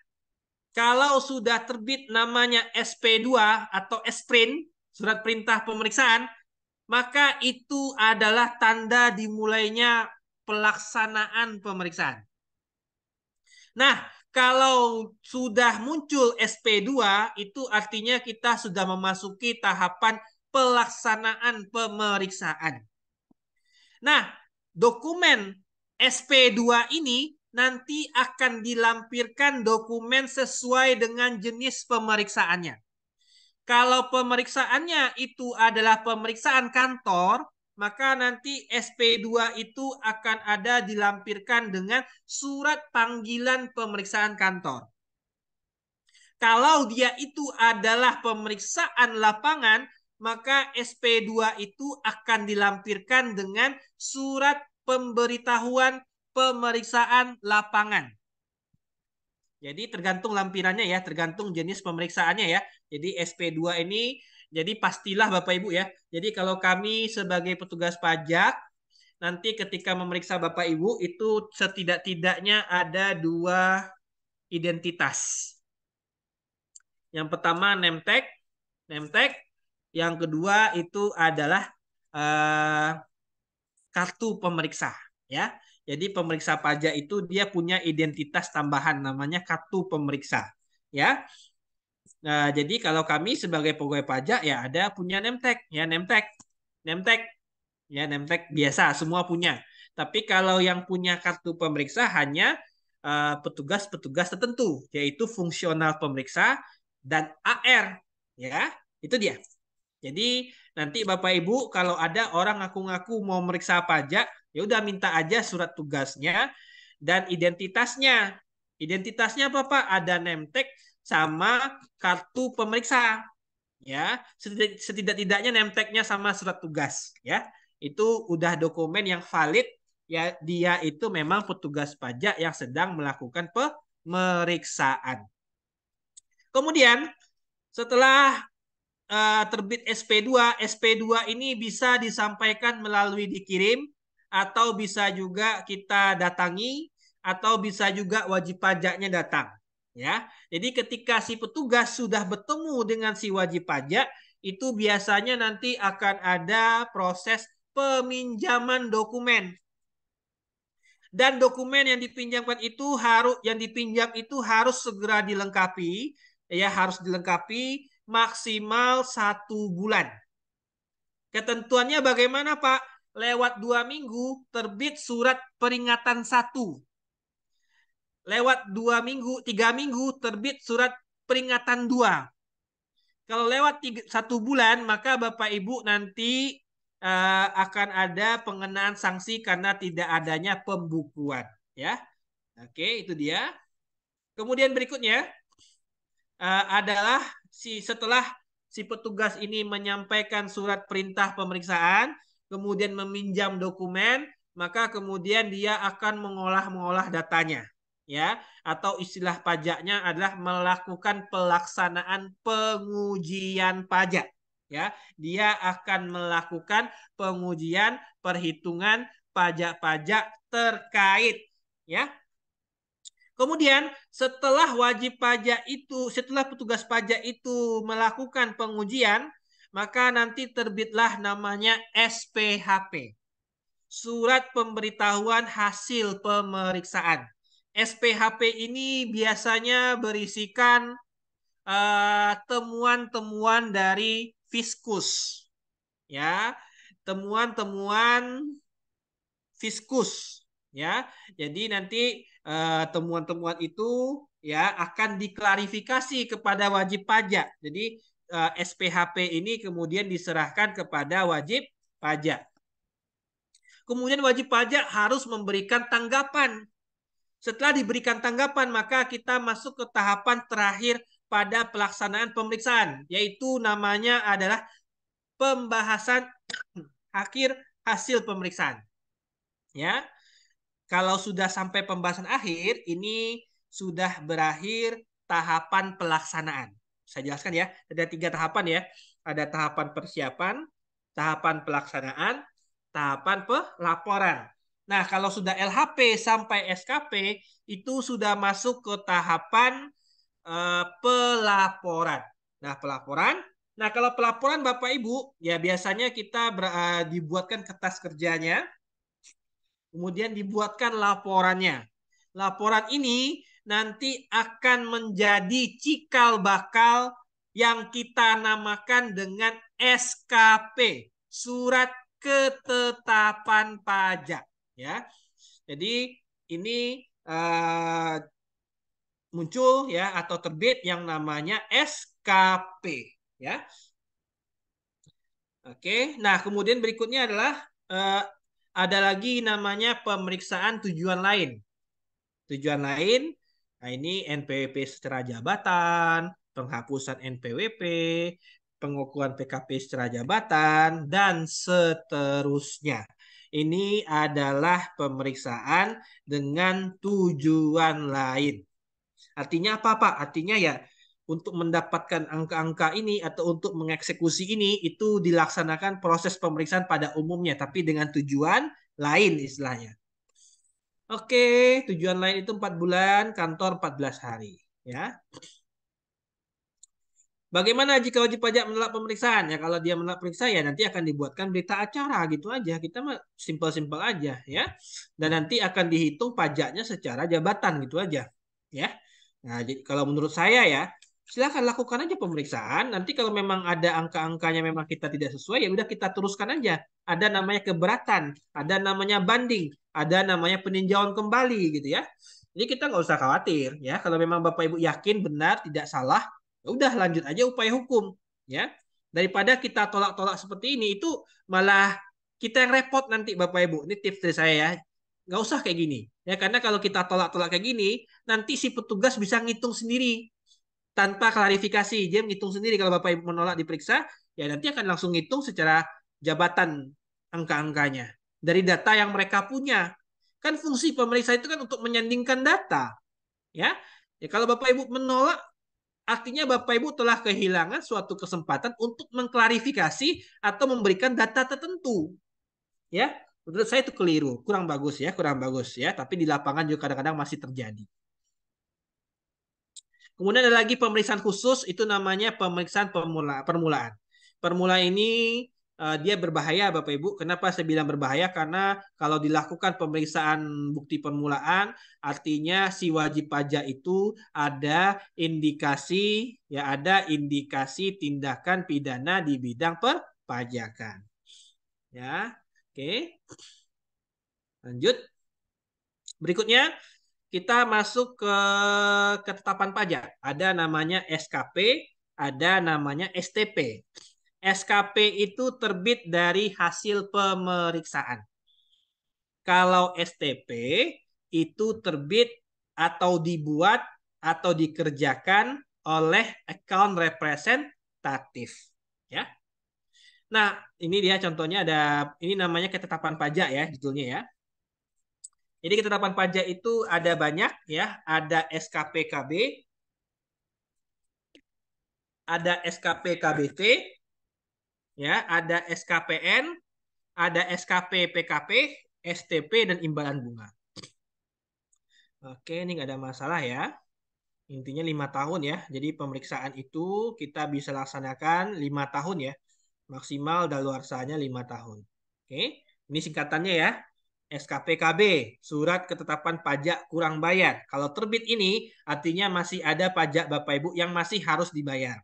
kalau sudah terbit namanya SP2 atau S-print, surat perintah pemeriksaan, maka itu adalah tanda dimulainya pelaksanaan pemeriksaan. Nah, kalau sudah muncul SP2 itu artinya kita sudah memasuki tahapan pelaksanaan pemeriksaan. Nah, dokumen SP2 ini nanti akan dilampirkan dokumen sesuai dengan jenis pemeriksaannya. Kalau pemeriksaannya itu adalah pemeriksaan kantor, maka nanti SP2 itu akan ada dilampirkan dengan surat panggilan pemeriksaan kantor. Kalau dia itu adalah pemeriksaan lapangan, maka SP2 itu akan dilampirkan dengan surat pemberitahuan pemeriksaan lapangan. Jadi tergantung lampirannya ya, tergantung jenis pemeriksaannya ya. Jadi SP2 ini jadi pastilah Bapak Ibu ya. Jadi kalau kami sebagai petugas pajak nanti ketika memeriksa Bapak Ibu itu setidak-tidaknya ada dua identitas. Yang pertama nemtek, nemtek. Yang kedua itu adalah uh, kartu pemeriksa ya. Jadi pemeriksa pajak itu dia punya identitas tambahan namanya kartu pemeriksa ya. Nah, jadi kalau kami sebagai pegawai pajak ya ada punya nemtek, ya nemtek, nemtek, ya nemtek biasa semua punya. Tapi kalau yang punya kartu pemeriksa hanya eh, petugas-petugas uh, tertentu, yaitu fungsional pemeriksa dan AR, ya itu dia. Jadi nanti Bapak Ibu kalau ada orang ngaku-ngaku mau meriksa pajak, ya udah minta aja surat tugasnya dan identitasnya. Identitasnya apa Pak? Ada nemtek, sama kartu pemeriksa ya setidak, tidaknya nemteknya sama surat tugas ya itu udah dokumen yang valid ya dia itu memang petugas pajak yang sedang melakukan pemeriksaan kemudian setelah uh, terbit SP2 SP2 ini bisa disampaikan melalui dikirim atau bisa juga kita datangi atau bisa juga wajib pajaknya datang ya. Jadi ketika si petugas sudah bertemu dengan si wajib pajak, itu biasanya nanti akan ada proses peminjaman dokumen. Dan dokumen yang dipinjamkan itu harus yang dipinjam itu harus segera dilengkapi, ya harus dilengkapi maksimal satu bulan. Ketentuannya bagaimana Pak? Lewat dua minggu terbit surat peringatan satu lewat dua minggu, tiga minggu terbit surat peringatan dua. Kalau lewat tiga, satu bulan, maka Bapak Ibu nanti uh, akan ada pengenaan sanksi karena tidak adanya pembukuan. Ya, oke itu dia. Kemudian berikutnya uh, adalah si setelah si petugas ini menyampaikan surat perintah pemeriksaan, kemudian meminjam dokumen, maka kemudian dia akan mengolah-mengolah datanya ya atau istilah pajaknya adalah melakukan pelaksanaan pengujian pajak ya dia akan melakukan pengujian perhitungan pajak-pajak terkait ya Kemudian setelah wajib pajak itu, setelah petugas pajak itu melakukan pengujian, maka nanti terbitlah namanya SPHP. Surat pemberitahuan hasil pemeriksaan. SPHP ini biasanya berisikan eh, temuan-temuan uh, dari fiskus, ya, temuan-temuan fiskus, ya. Jadi nanti eh, temuan-temuan uh, itu ya akan diklarifikasi kepada wajib pajak. Jadi uh, eh, SPHP ini kemudian diserahkan kepada wajib pajak. Kemudian wajib pajak harus memberikan tanggapan setelah diberikan tanggapan, maka kita masuk ke tahapan terakhir pada pelaksanaan pemeriksaan, yaitu namanya adalah pembahasan akhir hasil pemeriksaan. Ya. Kalau sudah sampai pembahasan akhir, ini sudah berakhir tahapan pelaksanaan. Saya jelaskan ya, ada tiga tahapan ya. Ada tahapan persiapan, tahapan pelaksanaan, tahapan pelaporan. Nah, kalau sudah LHP sampai SKP itu sudah masuk ke tahapan eh, pelaporan. Nah, pelaporan. Nah, kalau pelaporan Bapak Ibu, ya biasanya kita ber, eh, dibuatkan kertas kerjanya, kemudian dibuatkan laporannya. Laporan ini nanti akan menjadi cikal bakal yang kita namakan dengan SKP, surat ketetapan pajak ya. Jadi ini uh, muncul ya atau terbit yang namanya SKP ya. Oke, nah kemudian berikutnya adalah uh, ada lagi namanya pemeriksaan tujuan lain. Tujuan lain, nah ini NPWP secara jabatan, penghapusan NPWP, pengukuhan PKP secara jabatan, dan seterusnya. Ini adalah pemeriksaan dengan tujuan lain. Artinya apa, Pak? Artinya ya untuk mendapatkan angka-angka ini atau untuk mengeksekusi ini itu dilaksanakan proses pemeriksaan pada umumnya tapi dengan tujuan lain istilahnya. Oke, tujuan lain itu 4 bulan, kantor 14 hari, ya. Bagaimana jika wajib pajak menolak pemeriksaan? Ya kalau dia menolak pemeriksaan ya nanti akan dibuatkan berita acara gitu aja. Kita mah simpel-simpel aja ya. Dan nanti akan dihitung pajaknya secara jabatan gitu aja. Ya. Nah, jadi kalau menurut saya ya, silahkan lakukan aja pemeriksaan. Nanti kalau memang ada angka-angkanya memang kita tidak sesuai ya udah kita teruskan aja. Ada namanya keberatan, ada namanya banding, ada namanya peninjauan kembali gitu ya. Jadi kita nggak usah khawatir ya. Kalau memang Bapak Ibu yakin benar tidak salah, Ya udah lanjut aja upaya hukum ya daripada kita tolak-tolak seperti ini itu malah kita yang repot nanti Bapak Ibu. Ini tips dari saya ya. Nggak usah kayak gini. Ya karena kalau kita tolak-tolak kayak gini, nanti si petugas bisa ngitung sendiri tanpa klarifikasi. Dia ngitung sendiri kalau Bapak Ibu menolak diperiksa, ya nanti akan langsung ngitung secara jabatan angka-angkanya dari data yang mereka punya. Kan fungsi pemeriksa itu kan untuk menyandingkan data. Ya. Ya kalau Bapak Ibu menolak Artinya Bapak Ibu telah kehilangan suatu kesempatan untuk mengklarifikasi atau memberikan data tertentu. Ya, menurut saya itu keliru, kurang bagus ya, kurang bagus ya, tapi di lapangan juga kadang-kadang masih terjadi. Kemudian ada lagi pemeriksaan khusus itu namanya pemeriksaan permulaan. Permulaan ini Eh, dia berbahaya Bapak Ibu. Kenapa saya bilang berbahaya? Karena kalau dilakukan pemeriksaan bukti permulaan, artinya si wajib pajak itu ada indikasi ya ada indikasi tindakan pidana di bidang perpajakan. Ya. Oke. Lanjut. Berikutnya kita masuk ke ketetapan pajak. Ada namanya SKP, ada namanya STP. SKP itu terbit dari hasil pemeriksaan. Kalau STP itu terbit atau dibuat atau dikerjakan oleh account representatif, ya. Nah, ini dia contohnya ada ini namanya ketetapan pajak ya judulnya ya. Jadi ketetapan pajak itu ada banyak ya, ada SKPKB, ada SKPKBT, ya ada SKPN, ada SKP PKP, STP dan imbalan bunga. Oke, ini nggak ada masalah ya. Intinya lima tahun ya. Jadi pemeriksaan itu kita bisa laksanakan lima tahun ya. Maksimal daluarsanya lima tahun. Oke, ini singkatannya ya. SKPKB, Surat Ketetapan Pajak Kurang Bayar. Kalau terbit ini artinya masih ada pajak Bapak Ibu yang masih harus dibayar.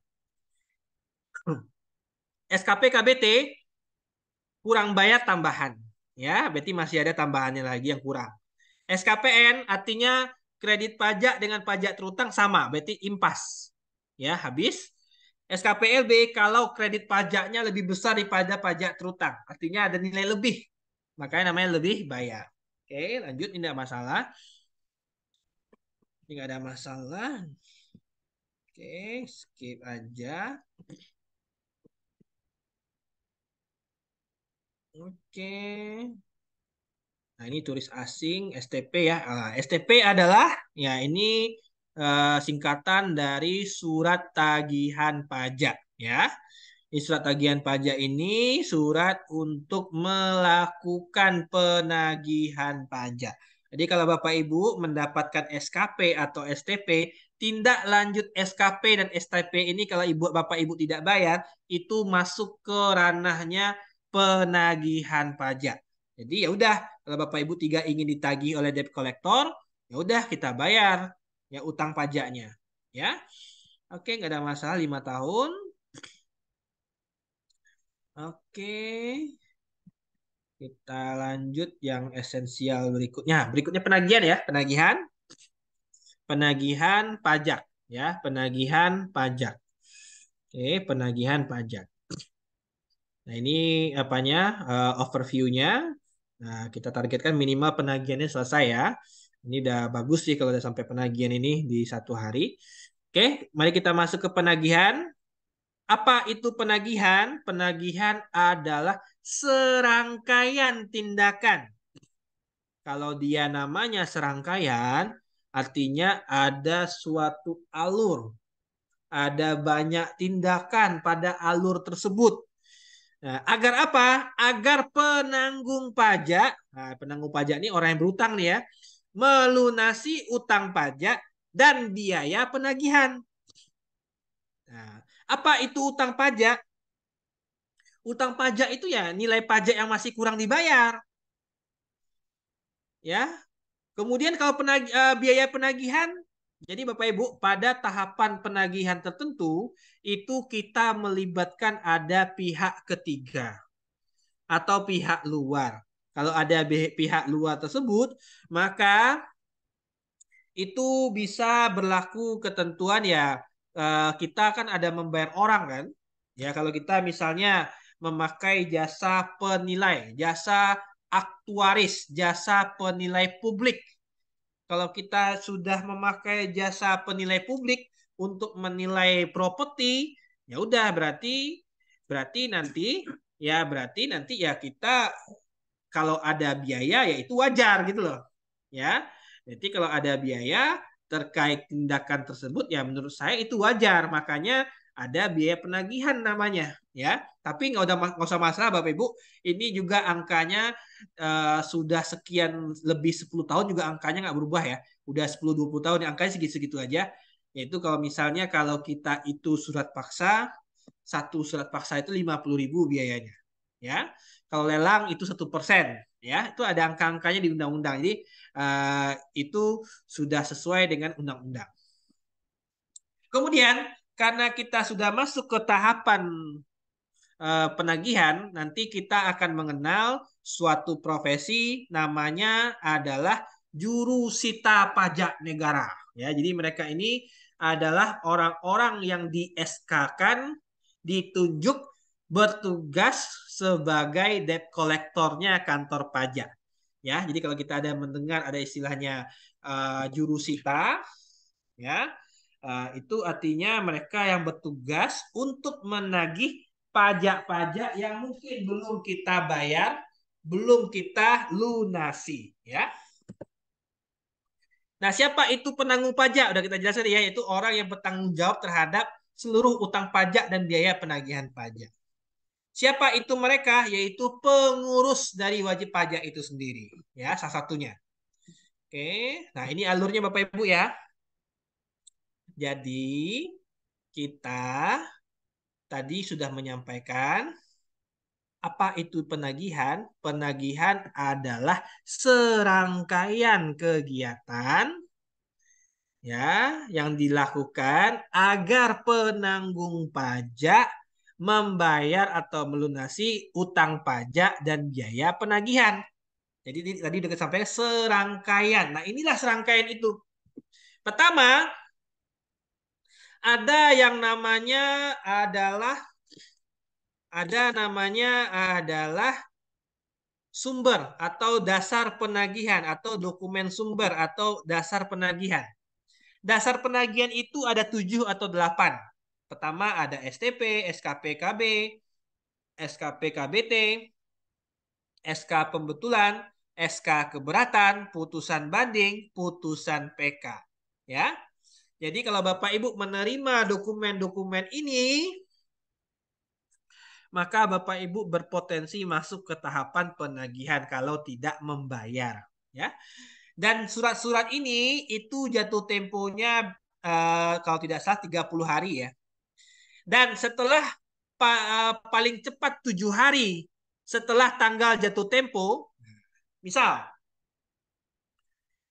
SKP KBT kurang bayar tambahan. Ya, berarti masih ada tambahannya lagi yang kurang. SKPN artinya kredit pajak dengan pajak terutang sama, berarti impas. Ya, habis. SKPLB kalau kredit pajaknya lebih besar daripada pajak terutang, artinya ada nilai lebih. Makanya namanya lebih bayar. Oke, lanjut ini ada masalah. Ini ada masalah. Oke, skip aja. Oke. Nah, ini turis asing STP ya. Uh, ah, STP adalah ya ini uh, singkatan dari surat tagihan pajak ya. Ini surat tagihan pajak ini surat untuk melakukan penagihan pajak. Jadi kalau Bapak Ibu mendapatkan SKP atau STP, tindak lanjut SKP dan STP ini kalau Ibu Bapak Ibu tidak bayar, itu masuk ke ranahnya penagihan pajak. Jadi ya udah kalau Bapak Ibu tiga ingin ditagih oleh debt collector, ya udah kita bayar ya utang pajaknya, ya. Oke, nggak ada masalah lima tahun. Oke. Kita lanjut yang esensial berikutnya. Berikutnya penagihan ya, penagihan. Penagihan pajak ya, penagihan pajak. Oke, penagihan pajak. Nah ini apanya uh, overview-nya. Nah kita targetkan minimal penagihannya selesai ya. Ini udah bagus sih kalau udah sampai penagihan ini di satu hari. Oke, mari kita masuk ke penagihan. Apa itu penagihan? Penagihan adalah serangkaian tindakan. Kalau dia namanya serangkaian, artinya ada suatu alur. Ada banyak tindakan pada alur tersebut. Nah, agar apa? Agar penanggung pajak, nah, penanggung pajak ini orang yang berutang nih ya, melunasi utang pajak dan biaya penagihan. Nah, apa itu utang pajak? Utang pajak itu ya nilai pajak yang masih kurang dibayar. Ya. Kemudian kalau penagi, eh, biaya penagihan, jadi Bapak Ibu pada tahapan penagihan tertentu itu kita melibatkan ada pihak ketiga atau pihak luar. Kalau ada pihak luar tersebut, maka itu bisa berlaku ketentuan ya eh, kita kan ada membayar orang kan ya kalau kita misalnya memakai jasa penilai jasa aktuaris jasa penilai publik kalau kita sudah memakai jasa penilai publik untuk menilai properti, ya udah berarti berarti nanti ya berarti nanti ya kita kalau ada biaya ya itu wajar gitu loh. Ya. Jadi kalau ada biaya terkait tindakan tersebut ya menurut saya itu wajar. Makanya ada biaya penagihan namanya ya tapi nggak udah nggak usah masalah bapak ibu ini juga angkanya uh, sudah sekian lebih 10 tahun juga angkanya nggak berubah ya udah 10-20 tahun angkanya segitu segitu aja yaitu kalau misalnya kalau kita itu surat paksa, satu surat paksa itu lima puluh ribu biayanya. Ya. Kalau lelang itu satu persen ya itu ada angka-angkanya di undang-undang jadi uh, itu sudah sesuai dengan undang-undang kemudian karena kita sudah masuk ke tahapan uh, penagihan nanti kita akan mengenal suatu profesi namanya adalah jurusita pajak negara ya jadi mereka ini adalah orang-orang yang di-SK-kan ditunjuk bertugas sebagai debt collectornya kantor pajak. Ya, jadi kalau kita ada mendengar ada istilahnya uh, jurusita, ya uh, itu artinya mereka yang bertugas untuk menagih pajak-pajak yang mungkin belum kita bayar, belum kita lunasi, ya. Nah, siapa itu penanggung pajak? Udah kita jelaskan ya, yaitu orang yang bertanggung jawab terhadap seluruh utang pajak dan biaya penagihan pajak. Siapa itu mereka? Yaitu pengurus dari wajib pajak itu sendiri, ya, salah satunya. Oke. Nah, ini alurnya Bapak Ibu ya. Jadi, kita tadi sudah menyampaikan apa itu penagihan? Penagihan adalah serangkaian kegiatan ya yang dilakukan agar penanggung pajak membayar atau melunasi utang pajak dan biaya penagihan. Jadi tadi sudah sampai serangkaian. Nah, inilah serangkaian itu. Pertama, ada yang namanya adalah ada namanya adalah sumber atau dasar penagihan atau dokumen sumber atau dasar penagihan. Dasar penagihan itu ada tujuh atau delapan. Pertama ada STP, SKPKB, SKPKBT, SK pembetulan, SK keberatan, putusan banding, putusan PK. Ya. Jadi kalau Bapak Ibu menerima dokumen-dokumen ini, maka Bapak Ibu berpotensi masuk ke tahapan penagihan kalau tidak membayar, ya. Dan surat-surat ini itu jatuh temponya uh, kalau tidak salah 30 hari ya. Dan setelah pa uh, paling cepat tujuh hari setelah tanggal jatuh tempo, misal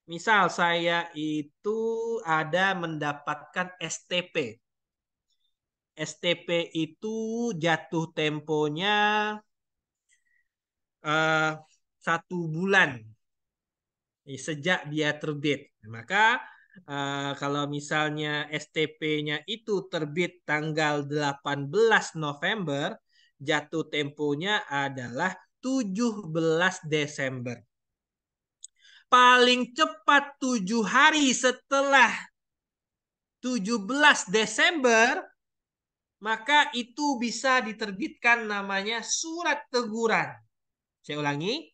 misal saya itu ada mendapatkan STP STP itu jatuh temponya uh, satu bulan sejak dia terbit. Maka uh, kalau misalnya STP-nya itu terbit tanggal 18 November, jatuh temponya adalah 17 Desember. Paling cepat tujuh hari setelah 17 Desember maka itu bisa diterbitkan namanya surat teguran. Saya ulangi,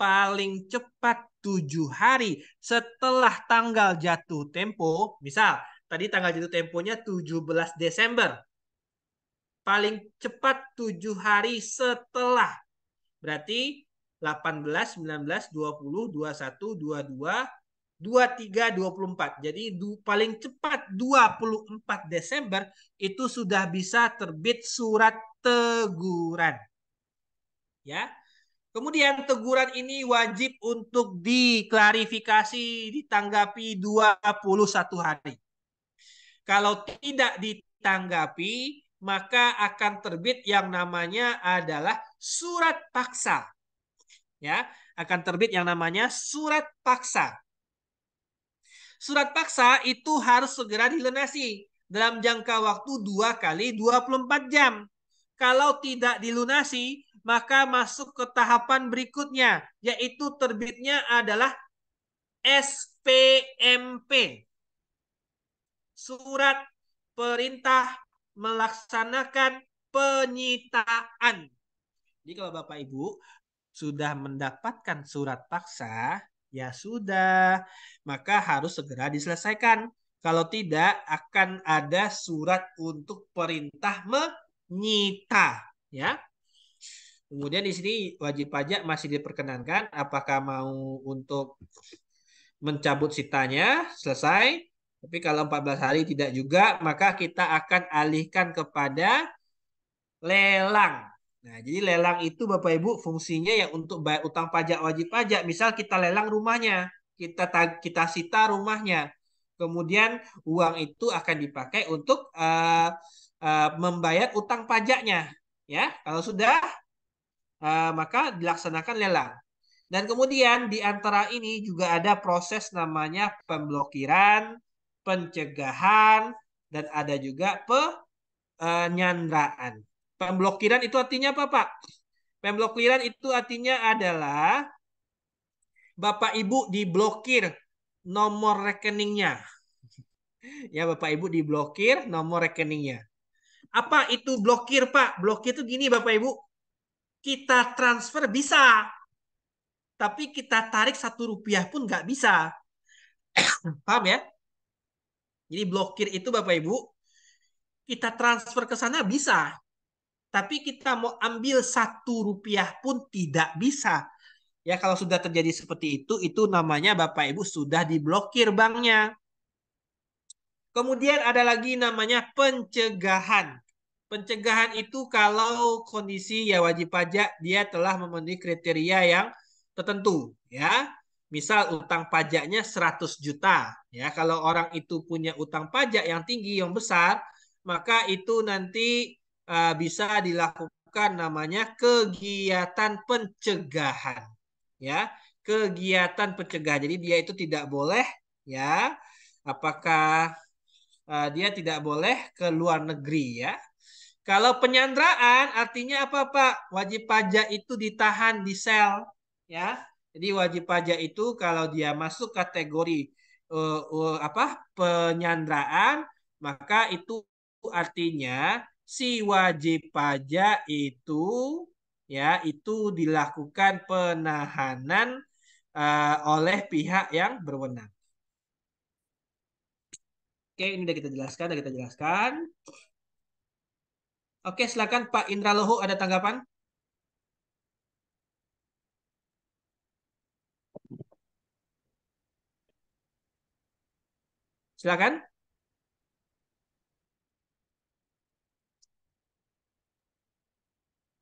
paling cepat tujuh hari setelah tanggal jatuh tempo, misal tadi tanggal jatuh temponya 17 Desember, paling cepat tujuh hari setelah. Berarti 18, 19, 20, 21, 22, 23, 24. Jadi du, paling cepat 24 Desember itu sudah bisa terbit surat teguran. Ya. Kemudian teguran ini wajib untuk diklarifikasi, ditanggapi 21 hari. Kalau tidak ditanggapi, maka akan terbit yang namanya adalah surat paksa. Ya, akan terbit yang namanya surat paksa Surat paksa itu harus segera dilunasi dalam jangka waktu 2 kali 24 jam. Kalau tidak dilunasi, maka masuk ke tahapan berikutnya, yaitu terbitnya adalah SPMP. Surat Perintah Melaksanakan Penyitaan. Jadi kalau Bapak Ibu sudah mendapatkan surat paksa, ya sudah, maka harus segera diselesaikan. Kalau tidak akan ada surat untuk perintah menyita, ya. Kemudian di sini wajib pajak masih diperkenankan apakah mau untuk mencabut sitanya selesai. Tapi kalau 14 hari tidak juga, maka kita akan alihkan kepada lelang. Nah, jadi lelang itu Bapak Ibu fungsinya ya untuk bayar utang pajak wajib pajak. Misal kita lelang rumahnya, kita kita sita rumahnya. Kemudian uang itu akan dipakai untuk uh, uh, membayar utang pajaknya, ya. Kalau sudah uh, maka dilaksanakan lelang. Dan kemudian di antara ini juga ada proses namanya pemblokiran, pencegahan dan ada juga penyanderaan. Pemblokiran itu artinya apa, Pak? Pemblokiran itu artinya adalah Bapak Ibu diblokir nomor rekeningnya. Ya, Bapak Ibu diblokir nomor rekeningnya. Apa itu blokir, Pak? Blokir itu gini, Bapak Ibu. Kita transfer bisa. Tapi kita tarik satu rupiah pun nggak bisa. Paham ya? Jadi blokir itu Bapak Ibu, kita transfer ke sana bisa tapi kita mau ambil satu rupiah pun tidak bisa. Ya kalau sudah terjadi seperti itu, itu namanya Bapak Ibu sudah diblokir banknya. Kemudian ada lagi namanya pencegahan. Pencegahan itu kalau kondisi ya wajib pajak dia telah memenuhi kriteria yang tertentu ya. Misal utang pajaknya 100 juta ya. Kalau orang itu punya utang pajak yang tinggi yang besar, maka itu nanti uh, bisa dilakukan namanya kegiatan pencegahan ya kegiatan pencegahan jadi dia itu tidak boleh ya apakah uh, dia tidak boleh ke luar negeri ya kalau penyanderaan artinya apa Pak wajib pajak itu ditahan di sel ya jadi wajib pajak itu kalau dia masuk kategori uh, uh, apa penyanderaan maka itu artinya si wajib pajak itu ya itu dilakukan penahanan uh, oleh pihak yang berwenang. Oke, ini sudah kita jelaskan, sudah kita jelaskan. Oke, silakan Pak Indra Loho ada tanggapan? Silakan.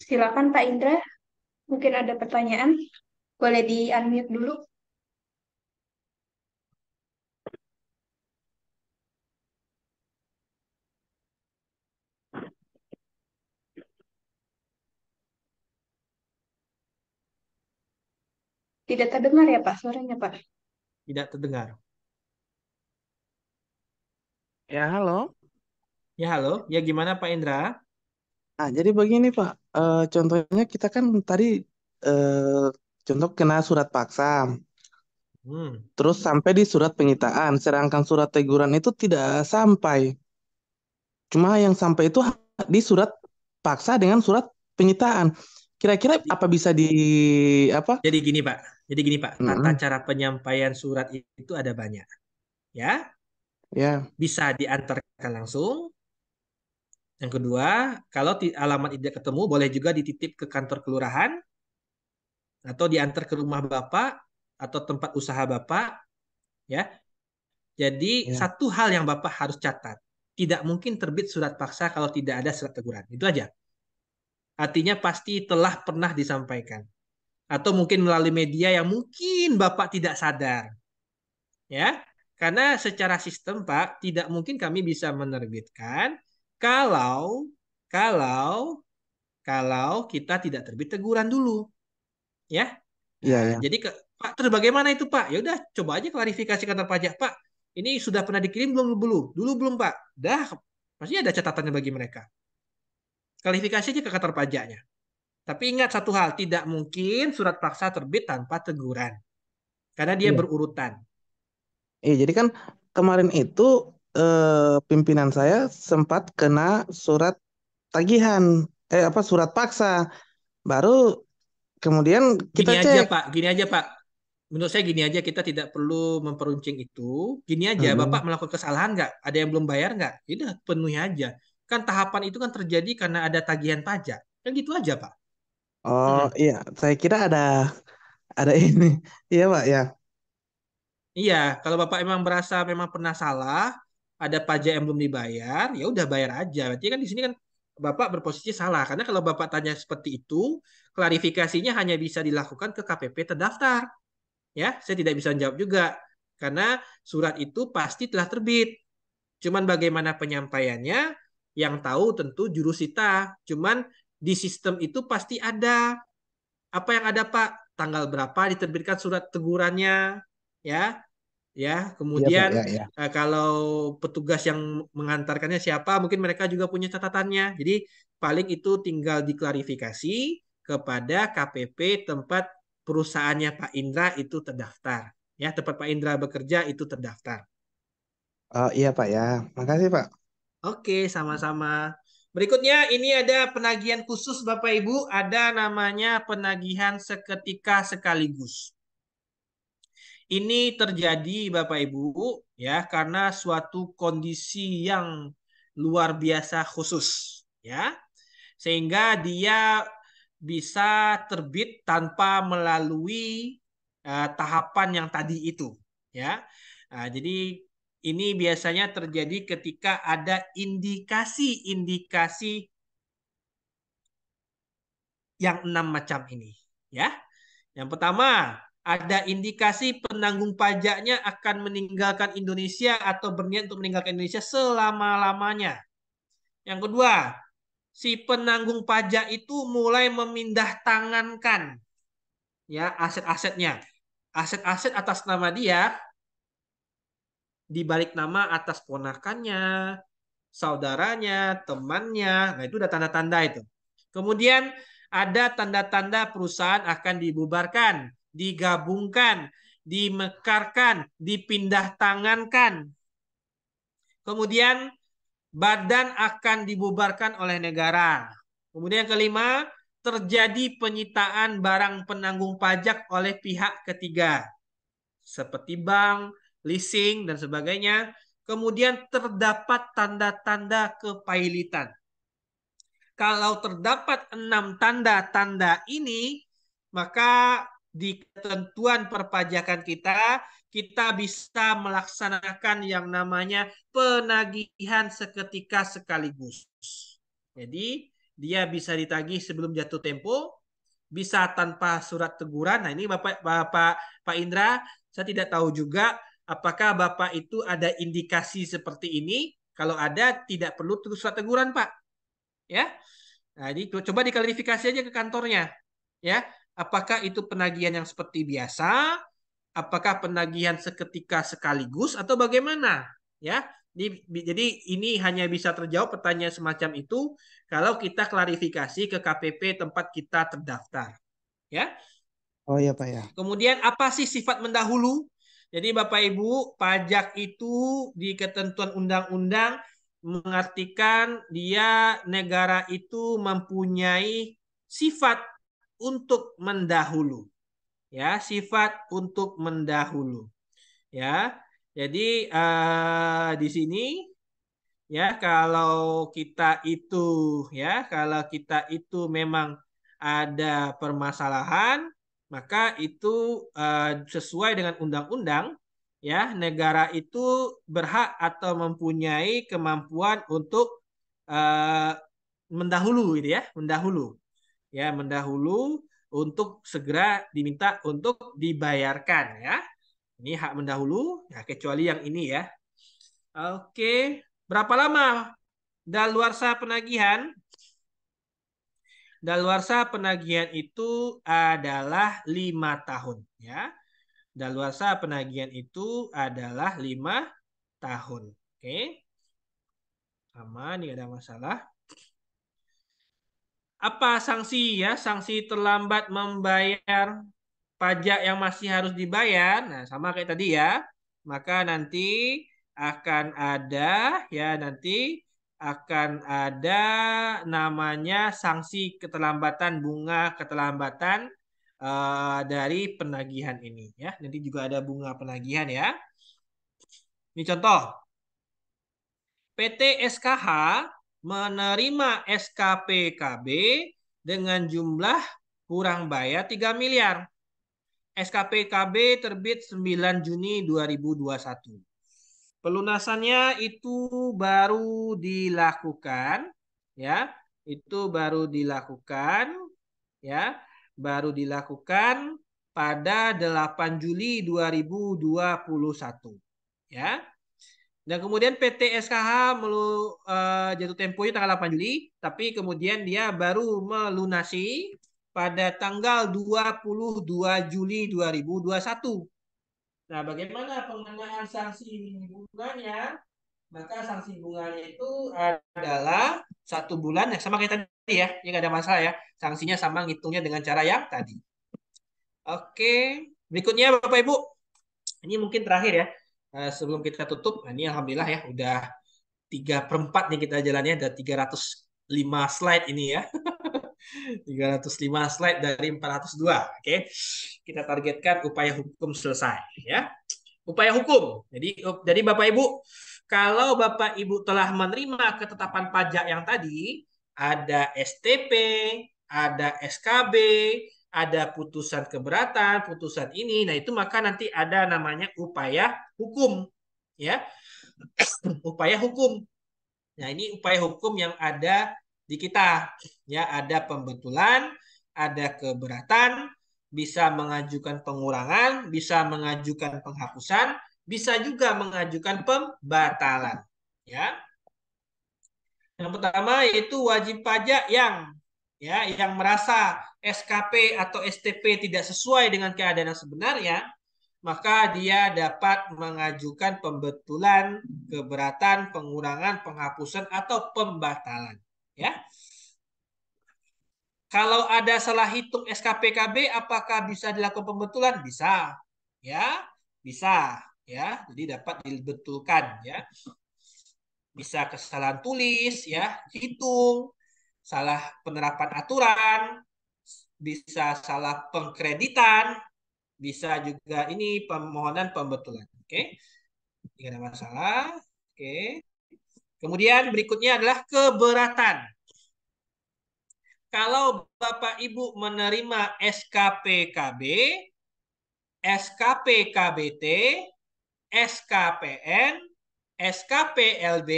silakan Pak Indra, mungkin ada pertanyaan. Boleh di-unmute dulu. Tidak terdengar ya Pak suaranya Pak? Tidak terdengar. Ya halo. Ya halo, ya gimana Pak Indra? Nah, jadi begini Pak, E, contohnya kita kan tadi e, contoh kena surat paksa, Hmm. terus sampai di surat penyitaan, sedangkan surat teguran itu tidak sampai. Cuma yang sampai itu di surat paksa dengan surat penyitaan. Kira-kira apa bisa di apa? jadi gini Pak, jadi gini Pak, tata mm-hmm. cara penyampaian surat itu ada banyak, ya. Ya, Bisa diantarkan langsung, yang kedua, kalau alamat tidak ketemu, boleh juga dititip ke kantor kelurahan atau diantar ke rumah bapak atau tempat usaha bapak, ya. Jadi ya. satu hal yang bapak harus catat, tidak mungkin terbit surat paksa kalau tidak ada surat teguran. Itu aja. Artinya pasti telah pernah disampaikan atau mungkin melalui media yang mungkin bapak tidak sadar, ya. Karena secara sistem Pak tidak mungkin kami bisa menerbitkan kalau kalau kalau kita tidak terbit teguran dulu. Ya. ya, ya. Jadi ke, Pak, terus bagaimana itu, Pak? Ya udah coba aja klarifikasi kantor pajak, Pak. Ini sudah pernah dikirim belum belum? Dulu belum, Pak. Dah, pastinya ada catatannya bagi mereka. Klarifikasi aja ke kantor pajaknya. Tapi ingat satu hal, tidak mungkin surat paksa terbit tanpa teguran. Karena dia ya. berurutan. Iya, jadi kan kemarin itu eh, pimpinan saya sempat kena surat tagihan, eh apa surat paksa. Baru kemudian kita gini cek. aja Pak, gini aja Pak. Menurut saya gini aja kita tidak perlu memperuncing itu. Gini aja hmm. Bapak melakukan kesalahan nggak? Ada yang belum bayar nggak? Itu ya penuhi aja. Kan tahapan itu kan terjadi karena ada tagihan pajak. Kan gitu aja Pak. Oh hmm. iya, saya kira ada ada ini. Iya Pak ya. Iya, kalau Bapak memang berasa memang pernah salah, ada pajak yang belum dibayar, ya udah bayar aja. Berarti kan di sini kan Bapak berposisi salah karena kalau Bapak tanya seperti itu, klarifikasinya hanya bisa dilakukan ke KPP terdaftar. Ya, saya tidak bisa jawab juga karena surat itu pasti telah terbit. Cuman bagaimana penyampaiannya yang tahu tentu jurusita. Cuman di sistem itu pasti ada apa yang ada Pak, tanggal berapa diterbitkan surat tegurannya, ya ya. Iya, kemudian ya, ya, ya. Uh, kalau petugas yang mengantarkannya siapa, mungkin mereka juga punya catatannya. Jadi paling itu tinggal diklarifikasi kepada KPP tempat perusahaannya Pak Indra itu terdaftar. Ya, tempat Pak Indra bekerja itu terdaftar. Uh, iya Pak ya, makasih Pak. Oke, sama-sama. Berikutnya ini ada penagihan khusus Bapak Ibu, ada namanya penagihan seketika sekaligus. Ini terjadi Bapak Ibu ya karena suatu kondisi yang luar biasa khusus ya. Sehingga dia bisa terbit tanpa melalui uh, tahapan yang tadi itu ya. Nah, jadi ini biasanya terjadi ketika ada indikasi-indikasi yang enam macam ini ya. Yang pertama, ada indikasi penanggung pajaknya akan meninggalkan Indonesia atau berniat untuk meninggalkan Indonesia selama-lamanya. Yang kedua, si penanggung pajak itu mulai memindah tangankan ya aset-asetnya. Aset-aset atas nama dia dibalik nama atas ponakannya, saudaranya, temannya. Nah, itu udah tanda-tanda itu. Kemudian ada tanda-tanda perusahaan akan dibubarkan digabungkan, dimekarkan, dipindah tangankan. Kemudian badan akan dibubarkan oleh negara. Kemudian yang kelima, terjadi penyitaan barang penanggung pajak oleh pihak ketiga. Seperti bank, leasing, dan sebagainya. Kemudian terdapat tanda-tanda kepailitan. Kalau terdapat enam tanda-tanda ini, maka di ketentuan perpajakan kita, kita bisa melaksanakan yang namanya penagihan seketika sekaligus. Jadi, dia bisa ditagih sebelum jatuh tempo, bisa tanpa surat teguran. Nah, ini Bapak Bapak Pak Indra, saya tidak tahu juga apakah Bapak itu ada indikasi seperti ini. Kalau ada, tidak perlu surat teguran, Pak. Ya. Nah, ini coba diklarifikasi aja ke kantornya. Ya, Apakah itu penagihan yang seperti biasa? Apakah penagihan seketika sekaligus atau bagaimana? Ya, jadi ini hanya bisa terjawab pertanyaan semacam itu kalau kita klarifikasi ke KPP tempat kita terdaftar. Ya. Oh ya, Pak ya. Kemudian apa sih sifat mendahulu? Jadi Bapak Ibu, pajak itu di ketentuan undang-undang mengartikan dia negara itu mempunyai sifat untuk mendahulu. Ya, sifat untuk mendahulu. Ya. Jadi uh, di sini ya kalau kita itu ya, kalau kita itu memang ada permasalahan, maka itu uh, sesuai dengan undang-undang ya negara itu berhak atau mempunyai kemampuan untuk uh, mendahulu gitu ya mendahulu ya mendahulu untuk segera diminta untuk dibayarkan ya. Ini hak mendahulu, ya kecuali yang ini ya. Oke, berapa lama daluarsa penagihan? Daluarsa penagihan itu adalah lima tahun ya. Daluarsa penagihan itu adalah lima tahun. Oke. Sama, ini ada masalah apa sanksi ya sanksi terlambat membayar pajak yang masih harus dibayar nah sama kayak tadi ya maka nanti akan ada ya nanti akan ada namanya sanksi keterlambatan bunga keterlambatan uh, dari penagihan ini ya nanti juga ada bunga penagihan ya ini contoh PT SKH menerima SKPKB dengan jumlah kurang bayar 3 miliar. SKPKB terbit 9 Juni 2021. Pelunasannya itu baru dilakukan ya, itu baru dilakukan ya, baru dilakukan pada 8 Juli 2021 ya. Dan kemudian PT SKH melu, uh, jatuh itu tanggal 8 Juli, tapi kemudian dia baru melunasi pada tanggal 22 Juli 2021. Nah, bagaimana pengenaan sanksi bunganya Maka sanksi bunganya itu adalah satu bulan, ya sama kayak tadi ya, ini nggak ada masalah ya. Sanksinya sama ngitungnya dengan cara yang tadi. Oke, berikutnya Bapak Ibu. Ini mungkin terakhir ya. Eh, sebelum kita tutup, nah ini alhamdulillah ya udah tiga perempat nih kita jalannya ada 305 slide ini ya. 305 slide dari 402. Oke. Okay. Kita targetkan upaya hukum selesai ya. Upaya hukum. Jadi oh, jadi Bapak Ibu, kalau Bapak Ibu telah menerima ketetapan pajak yang tadi, ada STP, ada SKB, ada putusan keberatan, putusan ini, nah itu maka nanti ada namanya upaya hukum, ya upaya hukum. Nah ini upaya hukum yang ada di kita, ya ada pembetulan, ada keberatan, bisa mengajukan pengurangan, bisa mengajukan penghapusan, bisa juga mengajukan pembatalan, ya. Yang pertama yaitu wajib pajak yang ya yang merasa SKP atau STP tidak sesuai dengan keadaan yang sebenarnya, maka dia dapat mengajukan pembetulan, keberatan, pengurangan, penghapusan atau pembatalan, ya. Kalau ada salah hitung SKPKB apakah bisa dilakukan pembetulan? Bisa. Ya, bisa, ya. Jadi dapat dibetulkan, ya. Bisa kesalahan tulis, ya, hitung, salah penerapan aturan, bisa salah pengkreditan, bisa juga ini permohonan pembetulan. Oke, okay? tidak ada masalah. Oke. Okay. Kemudian berikutnya adalah keberatan. Kalau Bapak Ibu menerima SKPKB, SKPKBT, SKPN, SKPLB,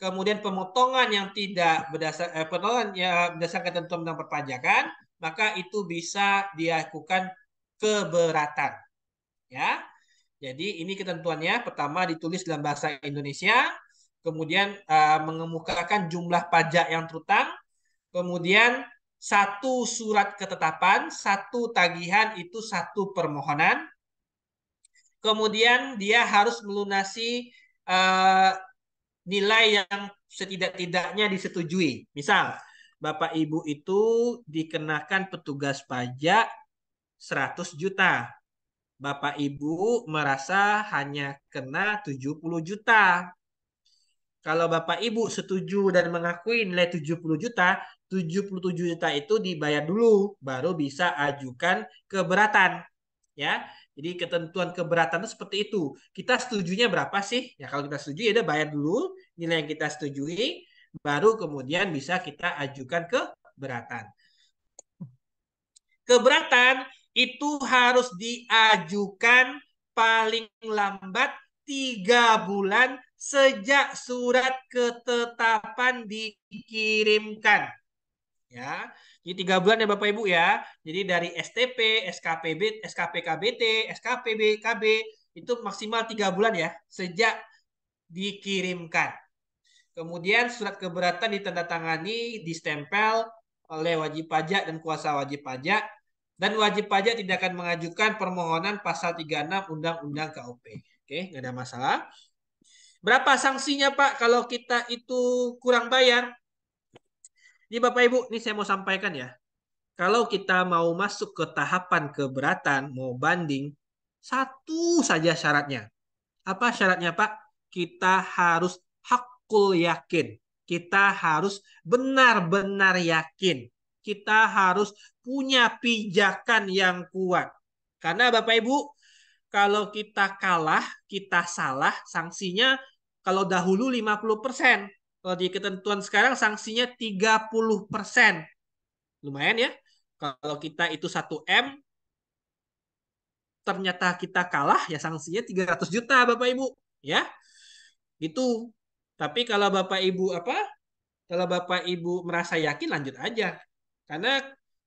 kemudian pemotongan yang tidak berdasar eh, pemotongan ya berdasarkan ketentuan tentang perpajakan, maka itu bisa dilakukan keberatan. Ya. Jadi ini ketentuannya pertama ditulis dalam bahasa Indonesia, kemudian eh, mengemukakan jumlah pajak yang terutang, kemudian satu surat ketetapan, satu tagihan itu satu permohonan. Kemudian dia harus melunasi eh, nilai yang setidak-tidaknya disetujui. Misal, Bapak Ibu itu dikenakan petugas pajak 100 juta. Bapak Ibu merasa hanya kena 70 juta. Kalau Bapak Ibu setuju dan mengakui nilai 70 juta, 77 juta itu dibayar dulu baru bisa ajukan keberatan. Ya. Jadi ketentuan keberatan itu seperti itu. Kita setujunya berapa sih? Ya kalau kita setuju ya udah bayar dulu nilai yang kita setujui, baru kemudian bisa kita ajukan keberatan. Keberatan itu harus diajukan paling lambat tiga bulan sejak surat ketetapan dikirimkan. Ya, jadi tiga bulan ya Bapak Ibu ya. Jadi dari STP, SKPB, SKPKBT, SKPBKB itu maksimal tiga bulan ya sejak dikirimkan. Kemudian surat keberatan ditandatangani, distempel oleh wajib pajak dan kuasa wajib pajak dan wajib pajak tidak akan mengajukan permohonan pasal 36 Undang-Undang KUP. Oke, nggak ada masalah. Berapa sanksinya Pak kalau kita itu kurang bayar? Ini Bapak Ibu, ini saya mau sampaikan ya. Kalau kita mau masuk ke tahapan keberatan, mau banding, satu saja syaratnya. Apa syaratnya Pak? Kita harus hakul yakin. Kita harus benar-benar yakin. Kita harus punya pijakan yang kuat. Karena Bapak Ibu, kalau kita kalah, kita salah, sanksinya kalau dahulu persen. Kalau di ketentuan sekarang sanksinya 30%. Lumayan ya. Kalau kita itu 1M, ternyata kita kalah, ya sanksinya 300 juta Bapak Ibu. Ya, itu. Tapi kalau Bapak Ibu apa? Kalau Bapak Ibu merasa yakin lanjut aja. Karena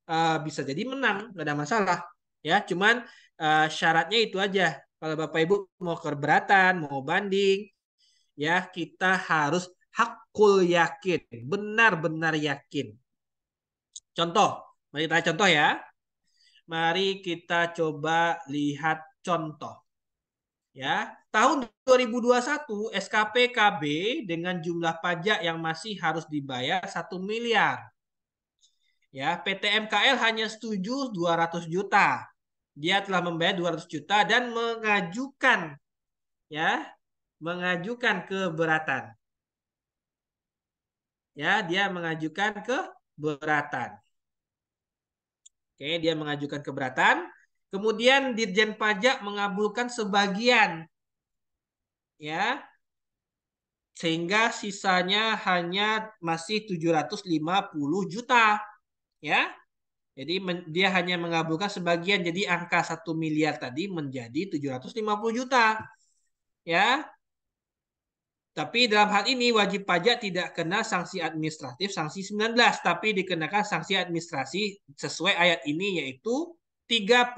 uh, bisa jadi menang, nggak ada masalah. Ya, cuman uh, syaratnya itu aja. Kalau Bapak Ibu mau keberatan, mau banding, ya kita harus hakul yakin, benar-benar yakin. Contoh, mari kita contoh ya. Mari kita coba lihat contoh. Ya, tahun 2021 SKPKB dengan jumlah pajak yang masih harus dibayar 1 miliar. Ya, PTMKL hanya setuju 200 juta. Dia telah membayar 200 juta dan mengajukan ya, mengajukan keberatan ya dia mengajukan keberatan. Oke, dia mengajukan keberatan. Kemudian Dirjen Pajak mengabulkan sebagian ya. Sehingga sisanya hanya masih 750 juta, ya. Jadi men, dia hanya mengabulkan sebagian. Jadi angka 1 miliar tadi menjadi 750 juta. Ya. Tapi dalam hal ini wajib pajak tidak kena sanksi administratif sanksi 19 tapi dikenakan sanksi administrasi sesuai ayat ini yaitu 30%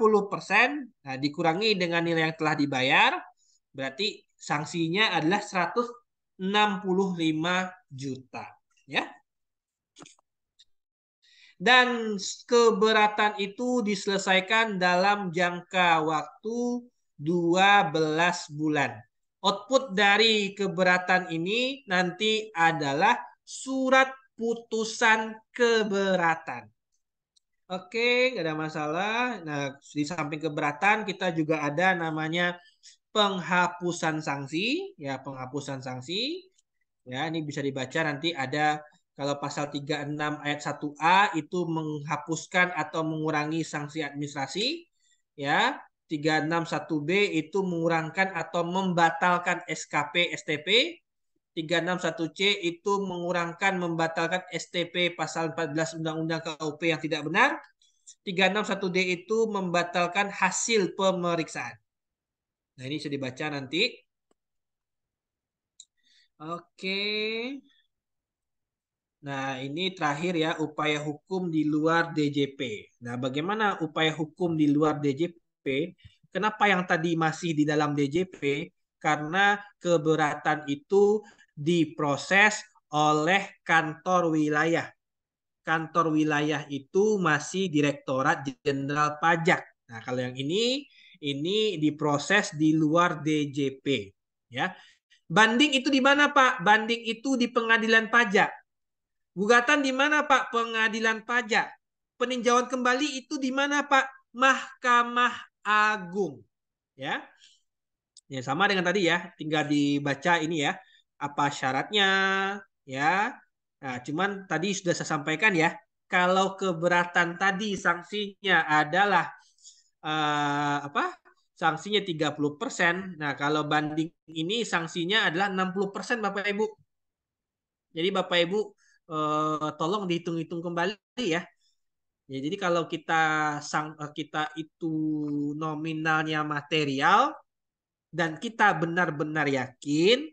nah, dikurangi dengan nilai yang telah dibayar berarti sanksinya adalah 165 juta ya. Dan keberatan itu diselesaikan dalam jangka waktu 12 bulan output dari keberatan ini nanti adalah surat putusan keberatan. Oke, nggak ada masalah. Nah, di samping keberatan kita juga ada namanya penghapusan sanksi, ya penghapusan sanksi. Ya, ini bisa dibaca nanti ada kalau pasal 36 ayat 1A itu menghapuskan atau mengurangi sanksi administrasi, ya. 361B itu mengurangkan atau membatalkan SKP STP. 361C itu mengurangkan membatalkan STP pasal 14 Undang-Undang KUP yang tidak benar. 361D itu membatalkan hasil pemeriksaan. Nah, ini bisa dibaca nanti. Oke. Nah, ini terakhir ya upaya hukum di luar DJP. Nah, bagaimana upaya hukum di luar DJP? Kenapa yang tadi masih di dalam DJP? Karena keberatan itu diproses oleh kantor wilayah. Kantor wilayah itu masih Direktorat Jenderal Pajak. Nah, kalau yang ini ini diproses di luar DJP, ya. Banding itu di mana, Pak? Banding itu di Pengadilan Pajak. Gugatan di mana, Pak? Pengadilan Pajak. Peninjauan kembali itu di mana, Pak? Mahkamah agung. Ya. Ya sama dengan tadi ya, tinggal dibaca ini ya, apa syaratnya ya. Nah, cuman tadi sudah saya sampaikan ya, kalau keberatan tadi sanksinya adalah uh, apa? Sanksinya 30%. Nah, kalau banding ini sanksinya adalah 60% Bapak Ibu. Jadi Bapak Ibu uh, tolong dihitung-hitung kembali ya Ya, jadi kalau kita sang eh, kita itu nominalnya material dan kita benar-benar yakin,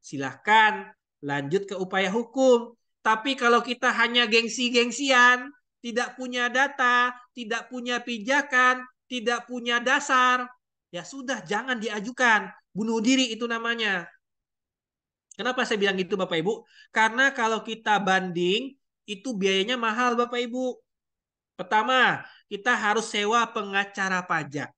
silahkan lanjut ke upaya hukum. Tapi kalau kita hanya gengsi-gengsian, tidak punya data, tidak punya pijakan, tidak punya dasar, ya sudah jangan diajukan. Bunuh diri itu namanya. Kenapa saya bilang gitu Bapak Ibu? Karena kalau kita banding itu biayanya mahal Bapak Ibu Pertama, kita harus sewa pengacara pajak.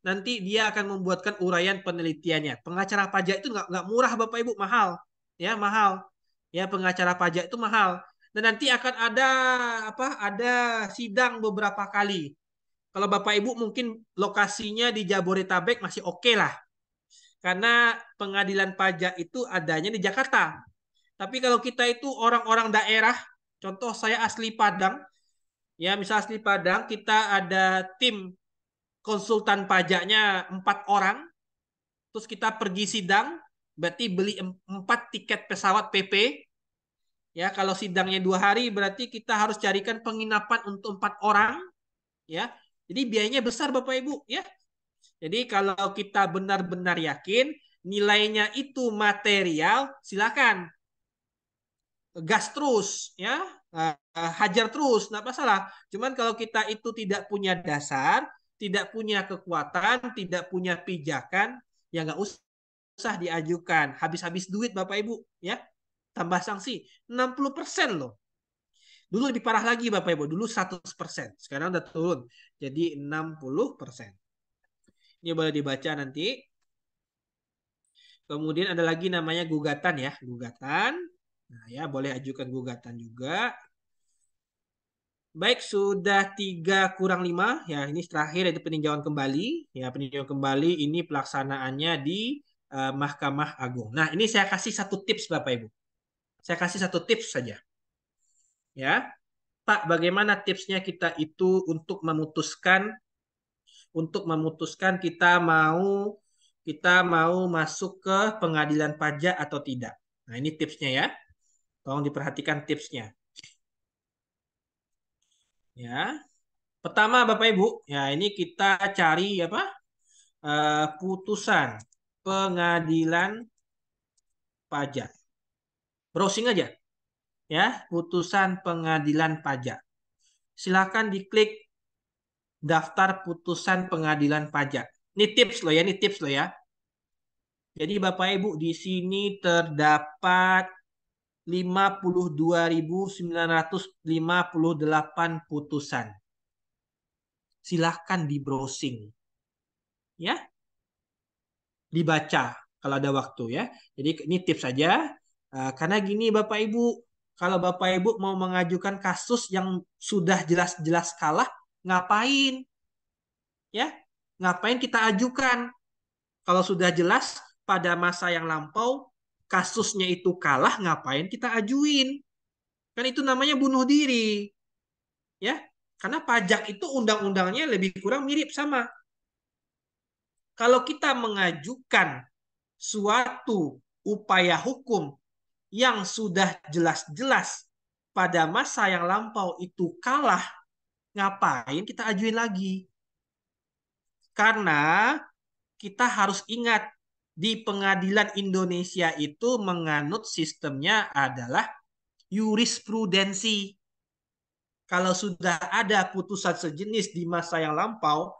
Nanti dia akan membuatkan uraian penelitiannya. Pengacara pajak itu nggak murah Bapak Ibu, mahal. Ya, mahal. Ya, pengacara pajak itu mahal. Dan nanti akan ada apa? Ada sidang beberapa kali. Kalau Bapak Ibu mungkin lokasinya di Jabodetabek masih oke okay lah. Karena pengadilan pajak itu adanya di Jakarta. Tapi kalau kita itu orang-orang daerah, contoh saya asli Padang, Ya, misalnya asli Padang kita ada tim konsultan pajaknya empat orang, terus kita pergi sidang, berarti beli empat tiket pesawat PP. Ya, kalau sidangnya dua hari, berarti kita harus carikan penginapan untuk empat orang. Ya, jadi biayanya besar Bapak Ibu. Ya, jadi kalau kita benar-benar yakin nilainya itu material, silakan gas terus ya Eh, hajar terus, nggak masalah. Cuman kalau kita itu tidak punya dasar, tidak punya kekuatan, tidak punya pijakan, ya nggak usah diajukan. Habis-habis duit Bapak Ibu, ya. Tambah sanksi 60% loh. Dulu lebih parah lagi Bapak Ibu, dulu 100%. Sekarang udah turun jadi 60%. Ini boleh dibaca nanti. Kemudian ada lagi namanya gugatan ya, gugatan. Nah, ya boleh ajukan gugatan juga Baik, sudah tiga kurang lima Ya, ini terakhir yaitu peninjauan kembali. Ya, peninjauan kembali ini pelaksanaannya di uh, Mahkamah Agung. Nah, ini saya kasih satu tips Bapak Ibu. Saya kasih satu tips saja. Ya. Pak, bagaimana tipsnya kita itu untuk memutuskan untuk memutuskan kita mau kita mau masuk ke pengadilan pajak atau tidak. Nah, ini tipsnya ya. Tolong diperhatikan tipsnya ya. Pertama Bapak Ibu, ya ini kita cari apa? Uh, putusan pengadilan pajak. Browsing aja. Ya, putusan pengadilan pajak. Silahkan diklik daftar putusan pengadilan pajak. Ini tips loh ya, ini tips loh ya. Jadi Bapak Ibu di sini terdapat 52.958 putusan. Silahkan di browsing. Ya. Dibaca kalau ada waktu ya. Jadi ini tips saja. Eh, karena gini Bapak Ibu, kalau Bapak Ibu mau mengajukan kasus yang sudah jelas-jelas kalah, ngapain? Ya, ngapain kita ajukan? Kalau sudah jelas pada masa yang lampau kasusnya itu kalah ngapain kita ajuin? Kan itu namanya bunuh diri. Ya, karena pajak itu undang-undangnya lebih kurang mirip sama. Kalau kita mengajukan suatu upaya hukum yang sudah jelas-jelas pada masa yang lampau itu kalah, ngapain kita ajuin lagi? Karena kita harus ingat di pengadilan Indonesia itu menganut sistemnya adalah jurisprudensi. Kalau sudah ada putusan sejenis di masa yang lampau,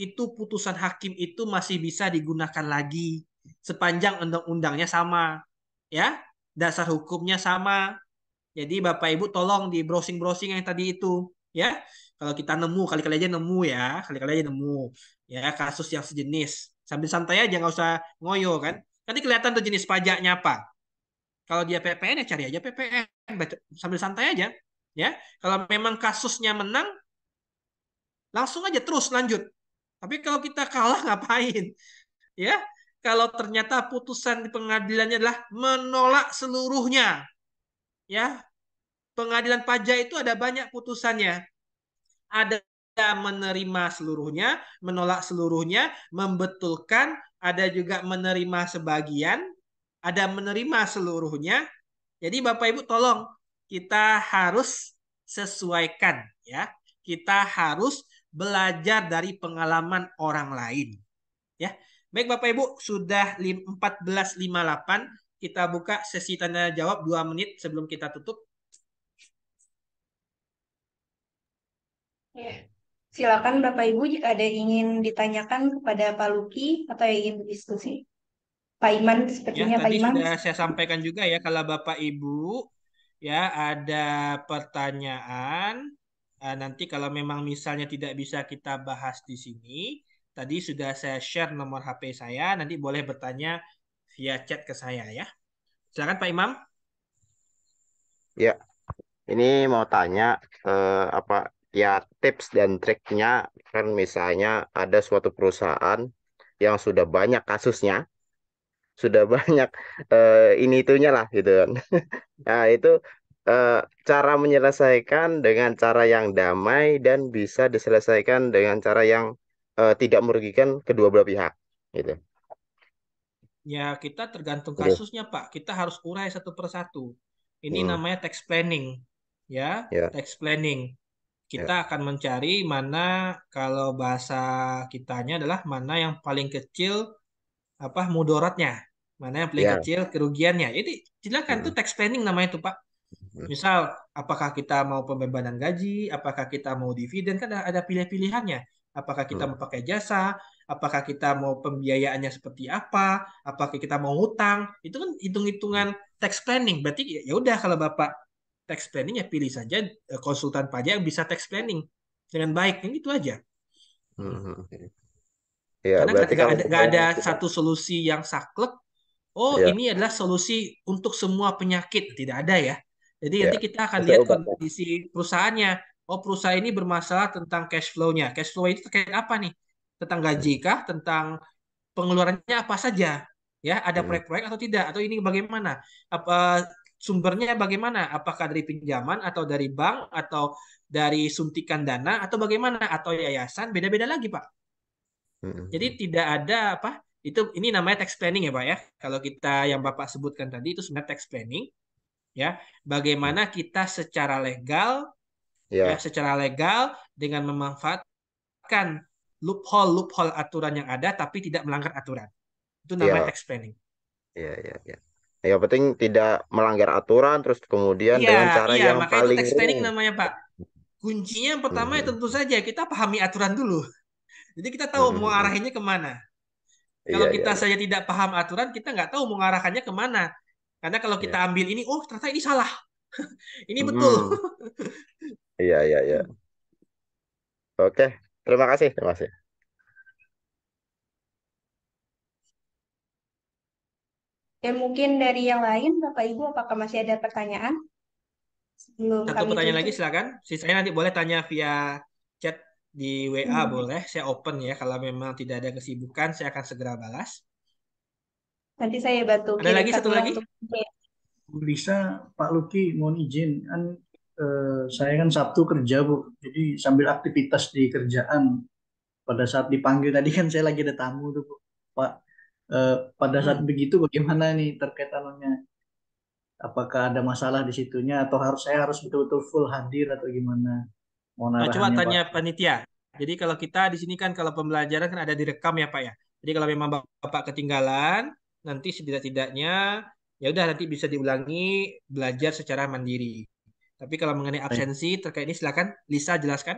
itu putusan hakim itu masih bisa digunakan lagi sepanjang undang-undangnya sama, ya. Dasar hukumnya sama. Jadi Bapak Ibu tolong di browsing-browsing yang tadi itu, ya. Kalau kita nemu, kali-kali aja nemu ya, kali-kali aja nemu ya kasus yang sejenis sambil santai aja nggak usah ngoyo kan nanti kelihatan tuh jenis pajaknya apa kalau dia PPN ya cari aja PPN sambil santai aja ya kalau memang kasusnya menang langsung aja terus lanjut tapi kalau kita kalah ngapain ya kalau ternyata putusan di pengadilannya adalah menolak seluruhnya ya pengadilan pajak itu ada banyak putusannya ada menerima seluruhnya, menolak seluruhnya, membetulkan, ada juga menerima sebagian, ada menerima seluruhnya. Jadi Bapak Ibu tolong kita harus sesuaikan ya. Kita harus belajar dari pengalaman orang lain. Ya. Baik Bapak Ibu, sudah 14.58 kita buka sesi tanya jawab dua menit sebelum kita tutup. Yeah. Silakan Bapak Ibu jika ada yang ingin ditanyakan kepada Pak Luki atau yang ingin berdiskusi. Pak Iman sepertinya ya, Pak tadi Iman. Sudah saya sampaikan juga ya kalau Bapak Ibu ya ada pertanyaan eh, nanti kalau memang misalnya tidak bisa kita bahas di sini tadi sudah saya share nomor HP saya nanti boleh bertanya via chat ke saya ya. Silakan Pak Imam. Ya. Ini mau tanya eh, apa ya tips dan triknya kan misalnya ada suatu perusahaan yang sudah banyak kasusnya sudah banyak uh, ini itunya lah gitu kan nah itu uh, cara menyelesaikan dengan cara yang damai dan bisa diselesaikan dengan cara yang uh, tidak merugikan kedua belah pihak gitu Ya, kita tergantung gitu. kasusnya, Pak. Kita harus urai satu persatu. Ini hmm. namanya tax planning. Ya, yeah. tax planning kita yeah. akan mencari mana kalau bahasa kitanya adalah mana yang paling kecil apa mudoratnya, mana yang paling yeah. kecil kerugiannya. Jadi silakan itu hmm. tuh tax planning namanya itu Pak. Hmm. Misal apakah kita mau pembebanan gaji, apakah kita mau dividen kan ada pilih-pilihannya. Apakah kita mm. mau pakai jasa, apakah kita mau pembiayaannya seperti apa, apakah kita mau hutang Itu kan hitung-hitungan hmm. tax planning. Berarti ya udah kalau Bapak tax planning ya pilih saja e, konsultan pajak yang bisa tax planning dengan baik yang itu aja. Hmm. Ya, Karena ketika ada, nggak ada satu solusi yang saklek, oh ya. ini adalah solusi untuk semua penyakit tidak ada ya. Jadi ya. nanti kita akan lihat kondisi perusahaannya. Oh perusahaan ini bermasalah tentang cash flow-nya. Cash flow itu terkait apa nih? Tentang hmm. gaji kah? Tentang pengeluarannya apa saja? Ya ada hmm. proyek-proyek atau tidak? Atau ini bagaimana? Apa sumbernya bagaimana? Apakah dari pinjaman atau dari bank atau dari suntikan dana atau bagaimana atau yayasan? Beda-beda lagi, Pak. hmm Jadi tidak ada apa? Itu ini namanya tax planning ya, Pak ya. Kalau kita yang Bapak sebutkan tadi itu sebenarnya tax planning ya. Bagaimana kita secara legal yeah. ya, secara legal dengan memanfaatkan loophole loophole aturan yang ada tapi tidak melanggar aturan. Itu namanya yeah. tax planning. Iya, yeah, iya, yeah, iya. Yeah. Ya penting tidak melanggar aturan terus kemudian ya, dengan cara iya, yang makanya paling itu training planning namanya Pak. Kuncinya yang pertama ya hmm. ya tentu saja kita pahami aturan dulu. Jadi kita tahu hmm. mau arahnya kemana. Iya, kalau iya, kita iya. saja tidak paham aturan, kita nggak tahu mau arahkannya kemana. Karena kalau kita iya. ambil ini, oh ternyata ini salah. ini betul. Hmm. iya, iya, iya. Oke, terima kasih, terima kasih. Ya mungkin dari yang lain, Bapak Ibu, apakah masih ada pertanyaan? Sebelum Satu kami pertanyaan tutup. lagi silakan. Sisanya nanti boleh tanya via chat di WA hmm. boleh. Saya open ya. Kalau memang tidak ada kesibukan, saya akan segera balas. Nanti saya bantu. Ada lagi satu lagi? Bu Lisa, Pak Luki, mohon izin. Kan, eh, saya kan Sabtu kerja, Bu. Jadi sambil aktivitas di kerjaan, pada saat dipanggil tadi kan saya lagi ada tamu tuh, Bu. Pak, Eh, pada saat hmm. begitu bagaimana nih terkait anunya? Apakah ada masalah di situnya atau harus saya harus betul-betul full hadir atau gimana? Mau nah, coba tanya Pak. panitia. Jadi kalau kita di sini kan kalau pembelajaran kan ada direkam ya Pak ya. Jadi kalau memang Bapak ketinggalan, nanti setidak-tidaknya ya udah nanti bisa diulangi belajar secara mandiri. Tapi kalau mengenai absensi terkait ini silakan Lisa jelaskan.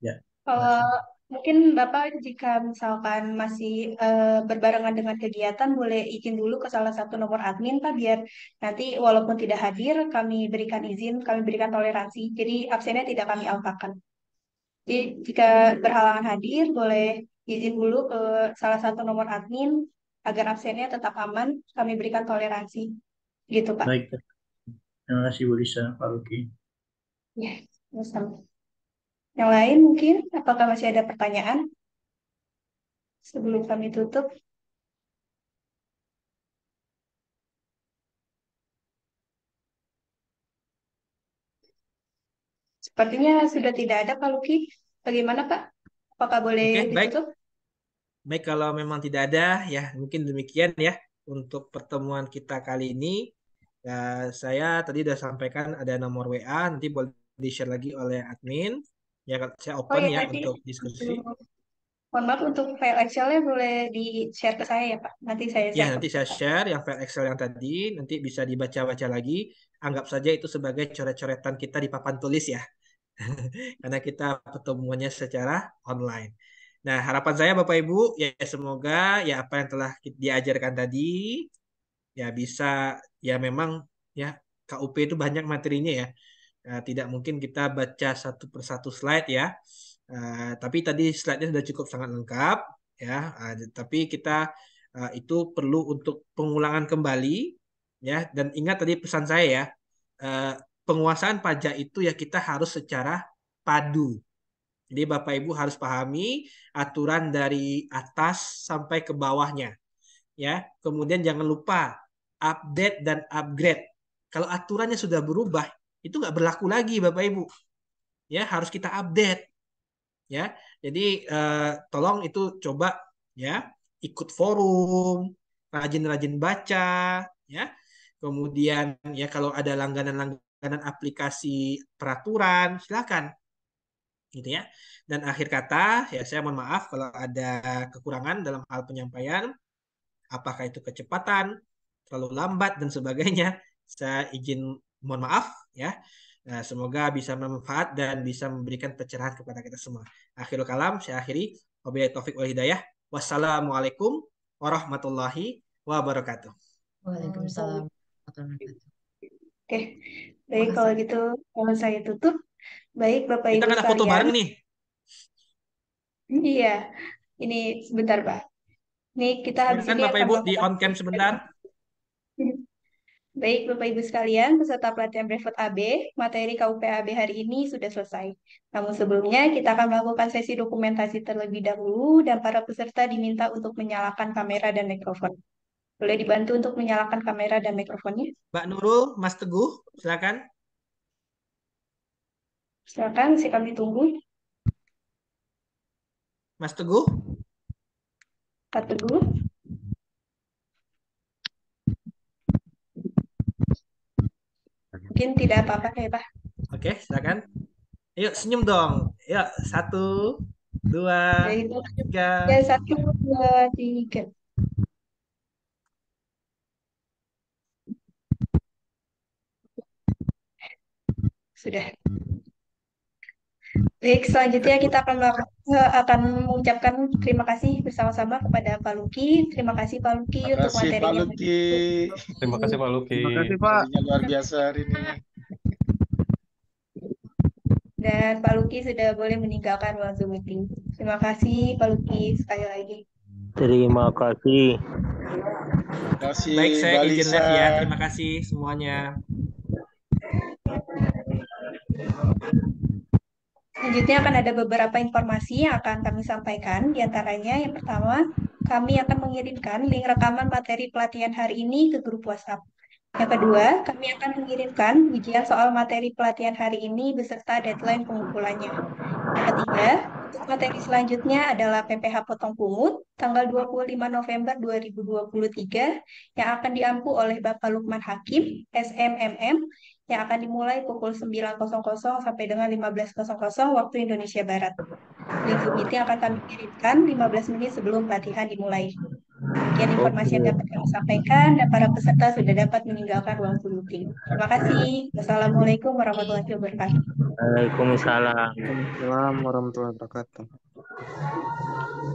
Ya. Kalau Mungkin Bapak jika misalkan masih eh, berbarengan dengan kegiatan, boleh izin dulu ke salah satu nomor admin Pak, biar nanti walaupun tidak hadir, kami berikan izin, kami berikan toleransi. Jadi absennya tidak kami alpakan. Jadi jika berhalangan hadir, boleh izin dulu ke salah satu nomor admin agar absennya tetap aman, kami berikan toleransi. Gitu Pak. Baik. Terima kasih Bu Lisa, Pak Ruki. Ya, sama-sama. Yang lain mungkin, apakah masih ada pertanyaan sebelum kami tutup? Sepertinya sudah tidak ada Pak Luki. Bagaimana Pak? Apakah boleh okay, ditutup? Baik. Baik, kalau memang tidak ada, ya mungkin demikian ya untuk pertemuan kita kali ini. Ya, saya tadi sudah sampaikan ada nomor WA, nanti boleh di-share lagi oleh admin ya saya oh, open oh, ya, ya nanti, untuk diskusi. Mohon maaf untuk file excel ya, boleh di-share ke saya ya Pak. Nanti saya ya, share. Ya, nanti saya share yang file Excel yang tadi, nanti bisa dibaca-baca lagi. Anggap saja itu sebagai coret-coretan kita di papan tulis ya. Karena kita pertemuannya secara online. Nah, harapan saya Bapak Ibu ya semoga ya apa yang telah diajarkan tadi ya bisa ya memang ya KUP itu banyak materinya ya. Eh, tidak mungkin kita baca satu persatu slide ya. Uh, tapi tadi slide-nya sudah cukup sangat lengkap ya. Uh, tapi kita uh, itu perlu untuk pengulangan kembali ya. Dan ingat tadi pesan saya ya, uh, penguasaan pajak itu ya kita harus secara padu. Jadi Bapak Ibu harus pahami aturan dari atas sampai ke bawahnya ya. Kemudian jangan lupa update dan upgrade. Kalau aturannya sudah berubah, itu nggak berlaku lagi Bapak Ibu. Ya, harus kita update. Ya. Jadi eh, tolong itu coba ya ikut forum, rajin-rajin baca ya. Kemudian ya kalau ada langganan-langganan aplikasi peraturan silakan gitu ya. Dan akhir kata, ya saya mohon maaf kalau ada kekurangan dalam hal penyampaian, apakah itu kecepatan, terlalu lambat dan sebagainya. Saya izin mohon maaf ya. Nah, semoga bisa bermanfaat dan bisa memberikan pencerahan kepada kita semua. Akhirul kalam, saya akhiri. Wabillahi taufik wal hidayah. Wassalamualaikum warahmatullahi wabarakatuh. Waalaikumsalam Oke, baik kalau gitu kalau saya tutup. Baik Bapak Ibu Kita kan foto bareng nih. Iya, ini sebentar Pak. Nih kita habis ini Bapak Ibu di on cam sebentar. Baik, Bapak Ibu sekalian, peserta pelatihan brevet AB, materi KUPAB hari ini sudah selesai. Namun sebelumnya, kita akan melakukan sesi dokumentasi terlebih dahulu dan para peserta diminta untuk menyalakan kamera dan mikrofon. Boleh dibantu untuk menyalakan kamera dan mikrofonnya? Mbak Nurul, Mas Teguh, silakan. Silakan, si kami tunggu. Mas Teguh. Pak Teguh. Mungkin tidak apa-apa ya, Pak. Oke, silakan. Yuk senyum dong. Yuk, satu, dua, ya, tiga. Ya, satu, dua, tiga. Sudah. Baik, selanjutnya kita akan eh, akan mengucapkan terima kasih bersama-sama kepada Pak Luki. Terima kasih Pak Luki terima untuk kasih, materinya. Pak Luki. Terima kasih Pak Luki. Terima kasih Pak. Pak. luar biasa hari ini. Dan Pak Luki sudah boleh meninggalkan ruang Zoom meeting. Terima kasih Pak Luki sekali lagi. Terima kasih. Terima kasih. Baik, saya izin live ya. Terima kasih semuanya. Selanjutnya akan ada beberapa informasi yang akan kami sampaikan. Di antaranya yang pertama, kami akan mengirimkan link rekaman materi pelatihan hari ini ke grup WhatsApp. Yang kedua, kami akan mengirimkan ujian soal materi pelatihan hari ini beserta deadline pengumpulannya. Yang ketiga, materi selanjutnya adalah PPH Potong Pungut tanggal 25 November 2023 yang akan diampu oleh Bapak Lukman Hakim, SMMM, yang akan dimulai pukul 9.00 sampai dengan 15.00 waktu Indonesia Barat. Link Zoom meeting akan kami kirimkan 15 menit sebelum latihan dimulai. Demikian informasi yang dapat kami sampaikan dan para peserta sudah dapat meninggalkan ruang Zoom meeting. Terima kasih. Wassalamualaikum warahmatullahi wabarakatuh. Waalaikumsalam. Waalaikumsalam warahmatullahi wabarakatuh.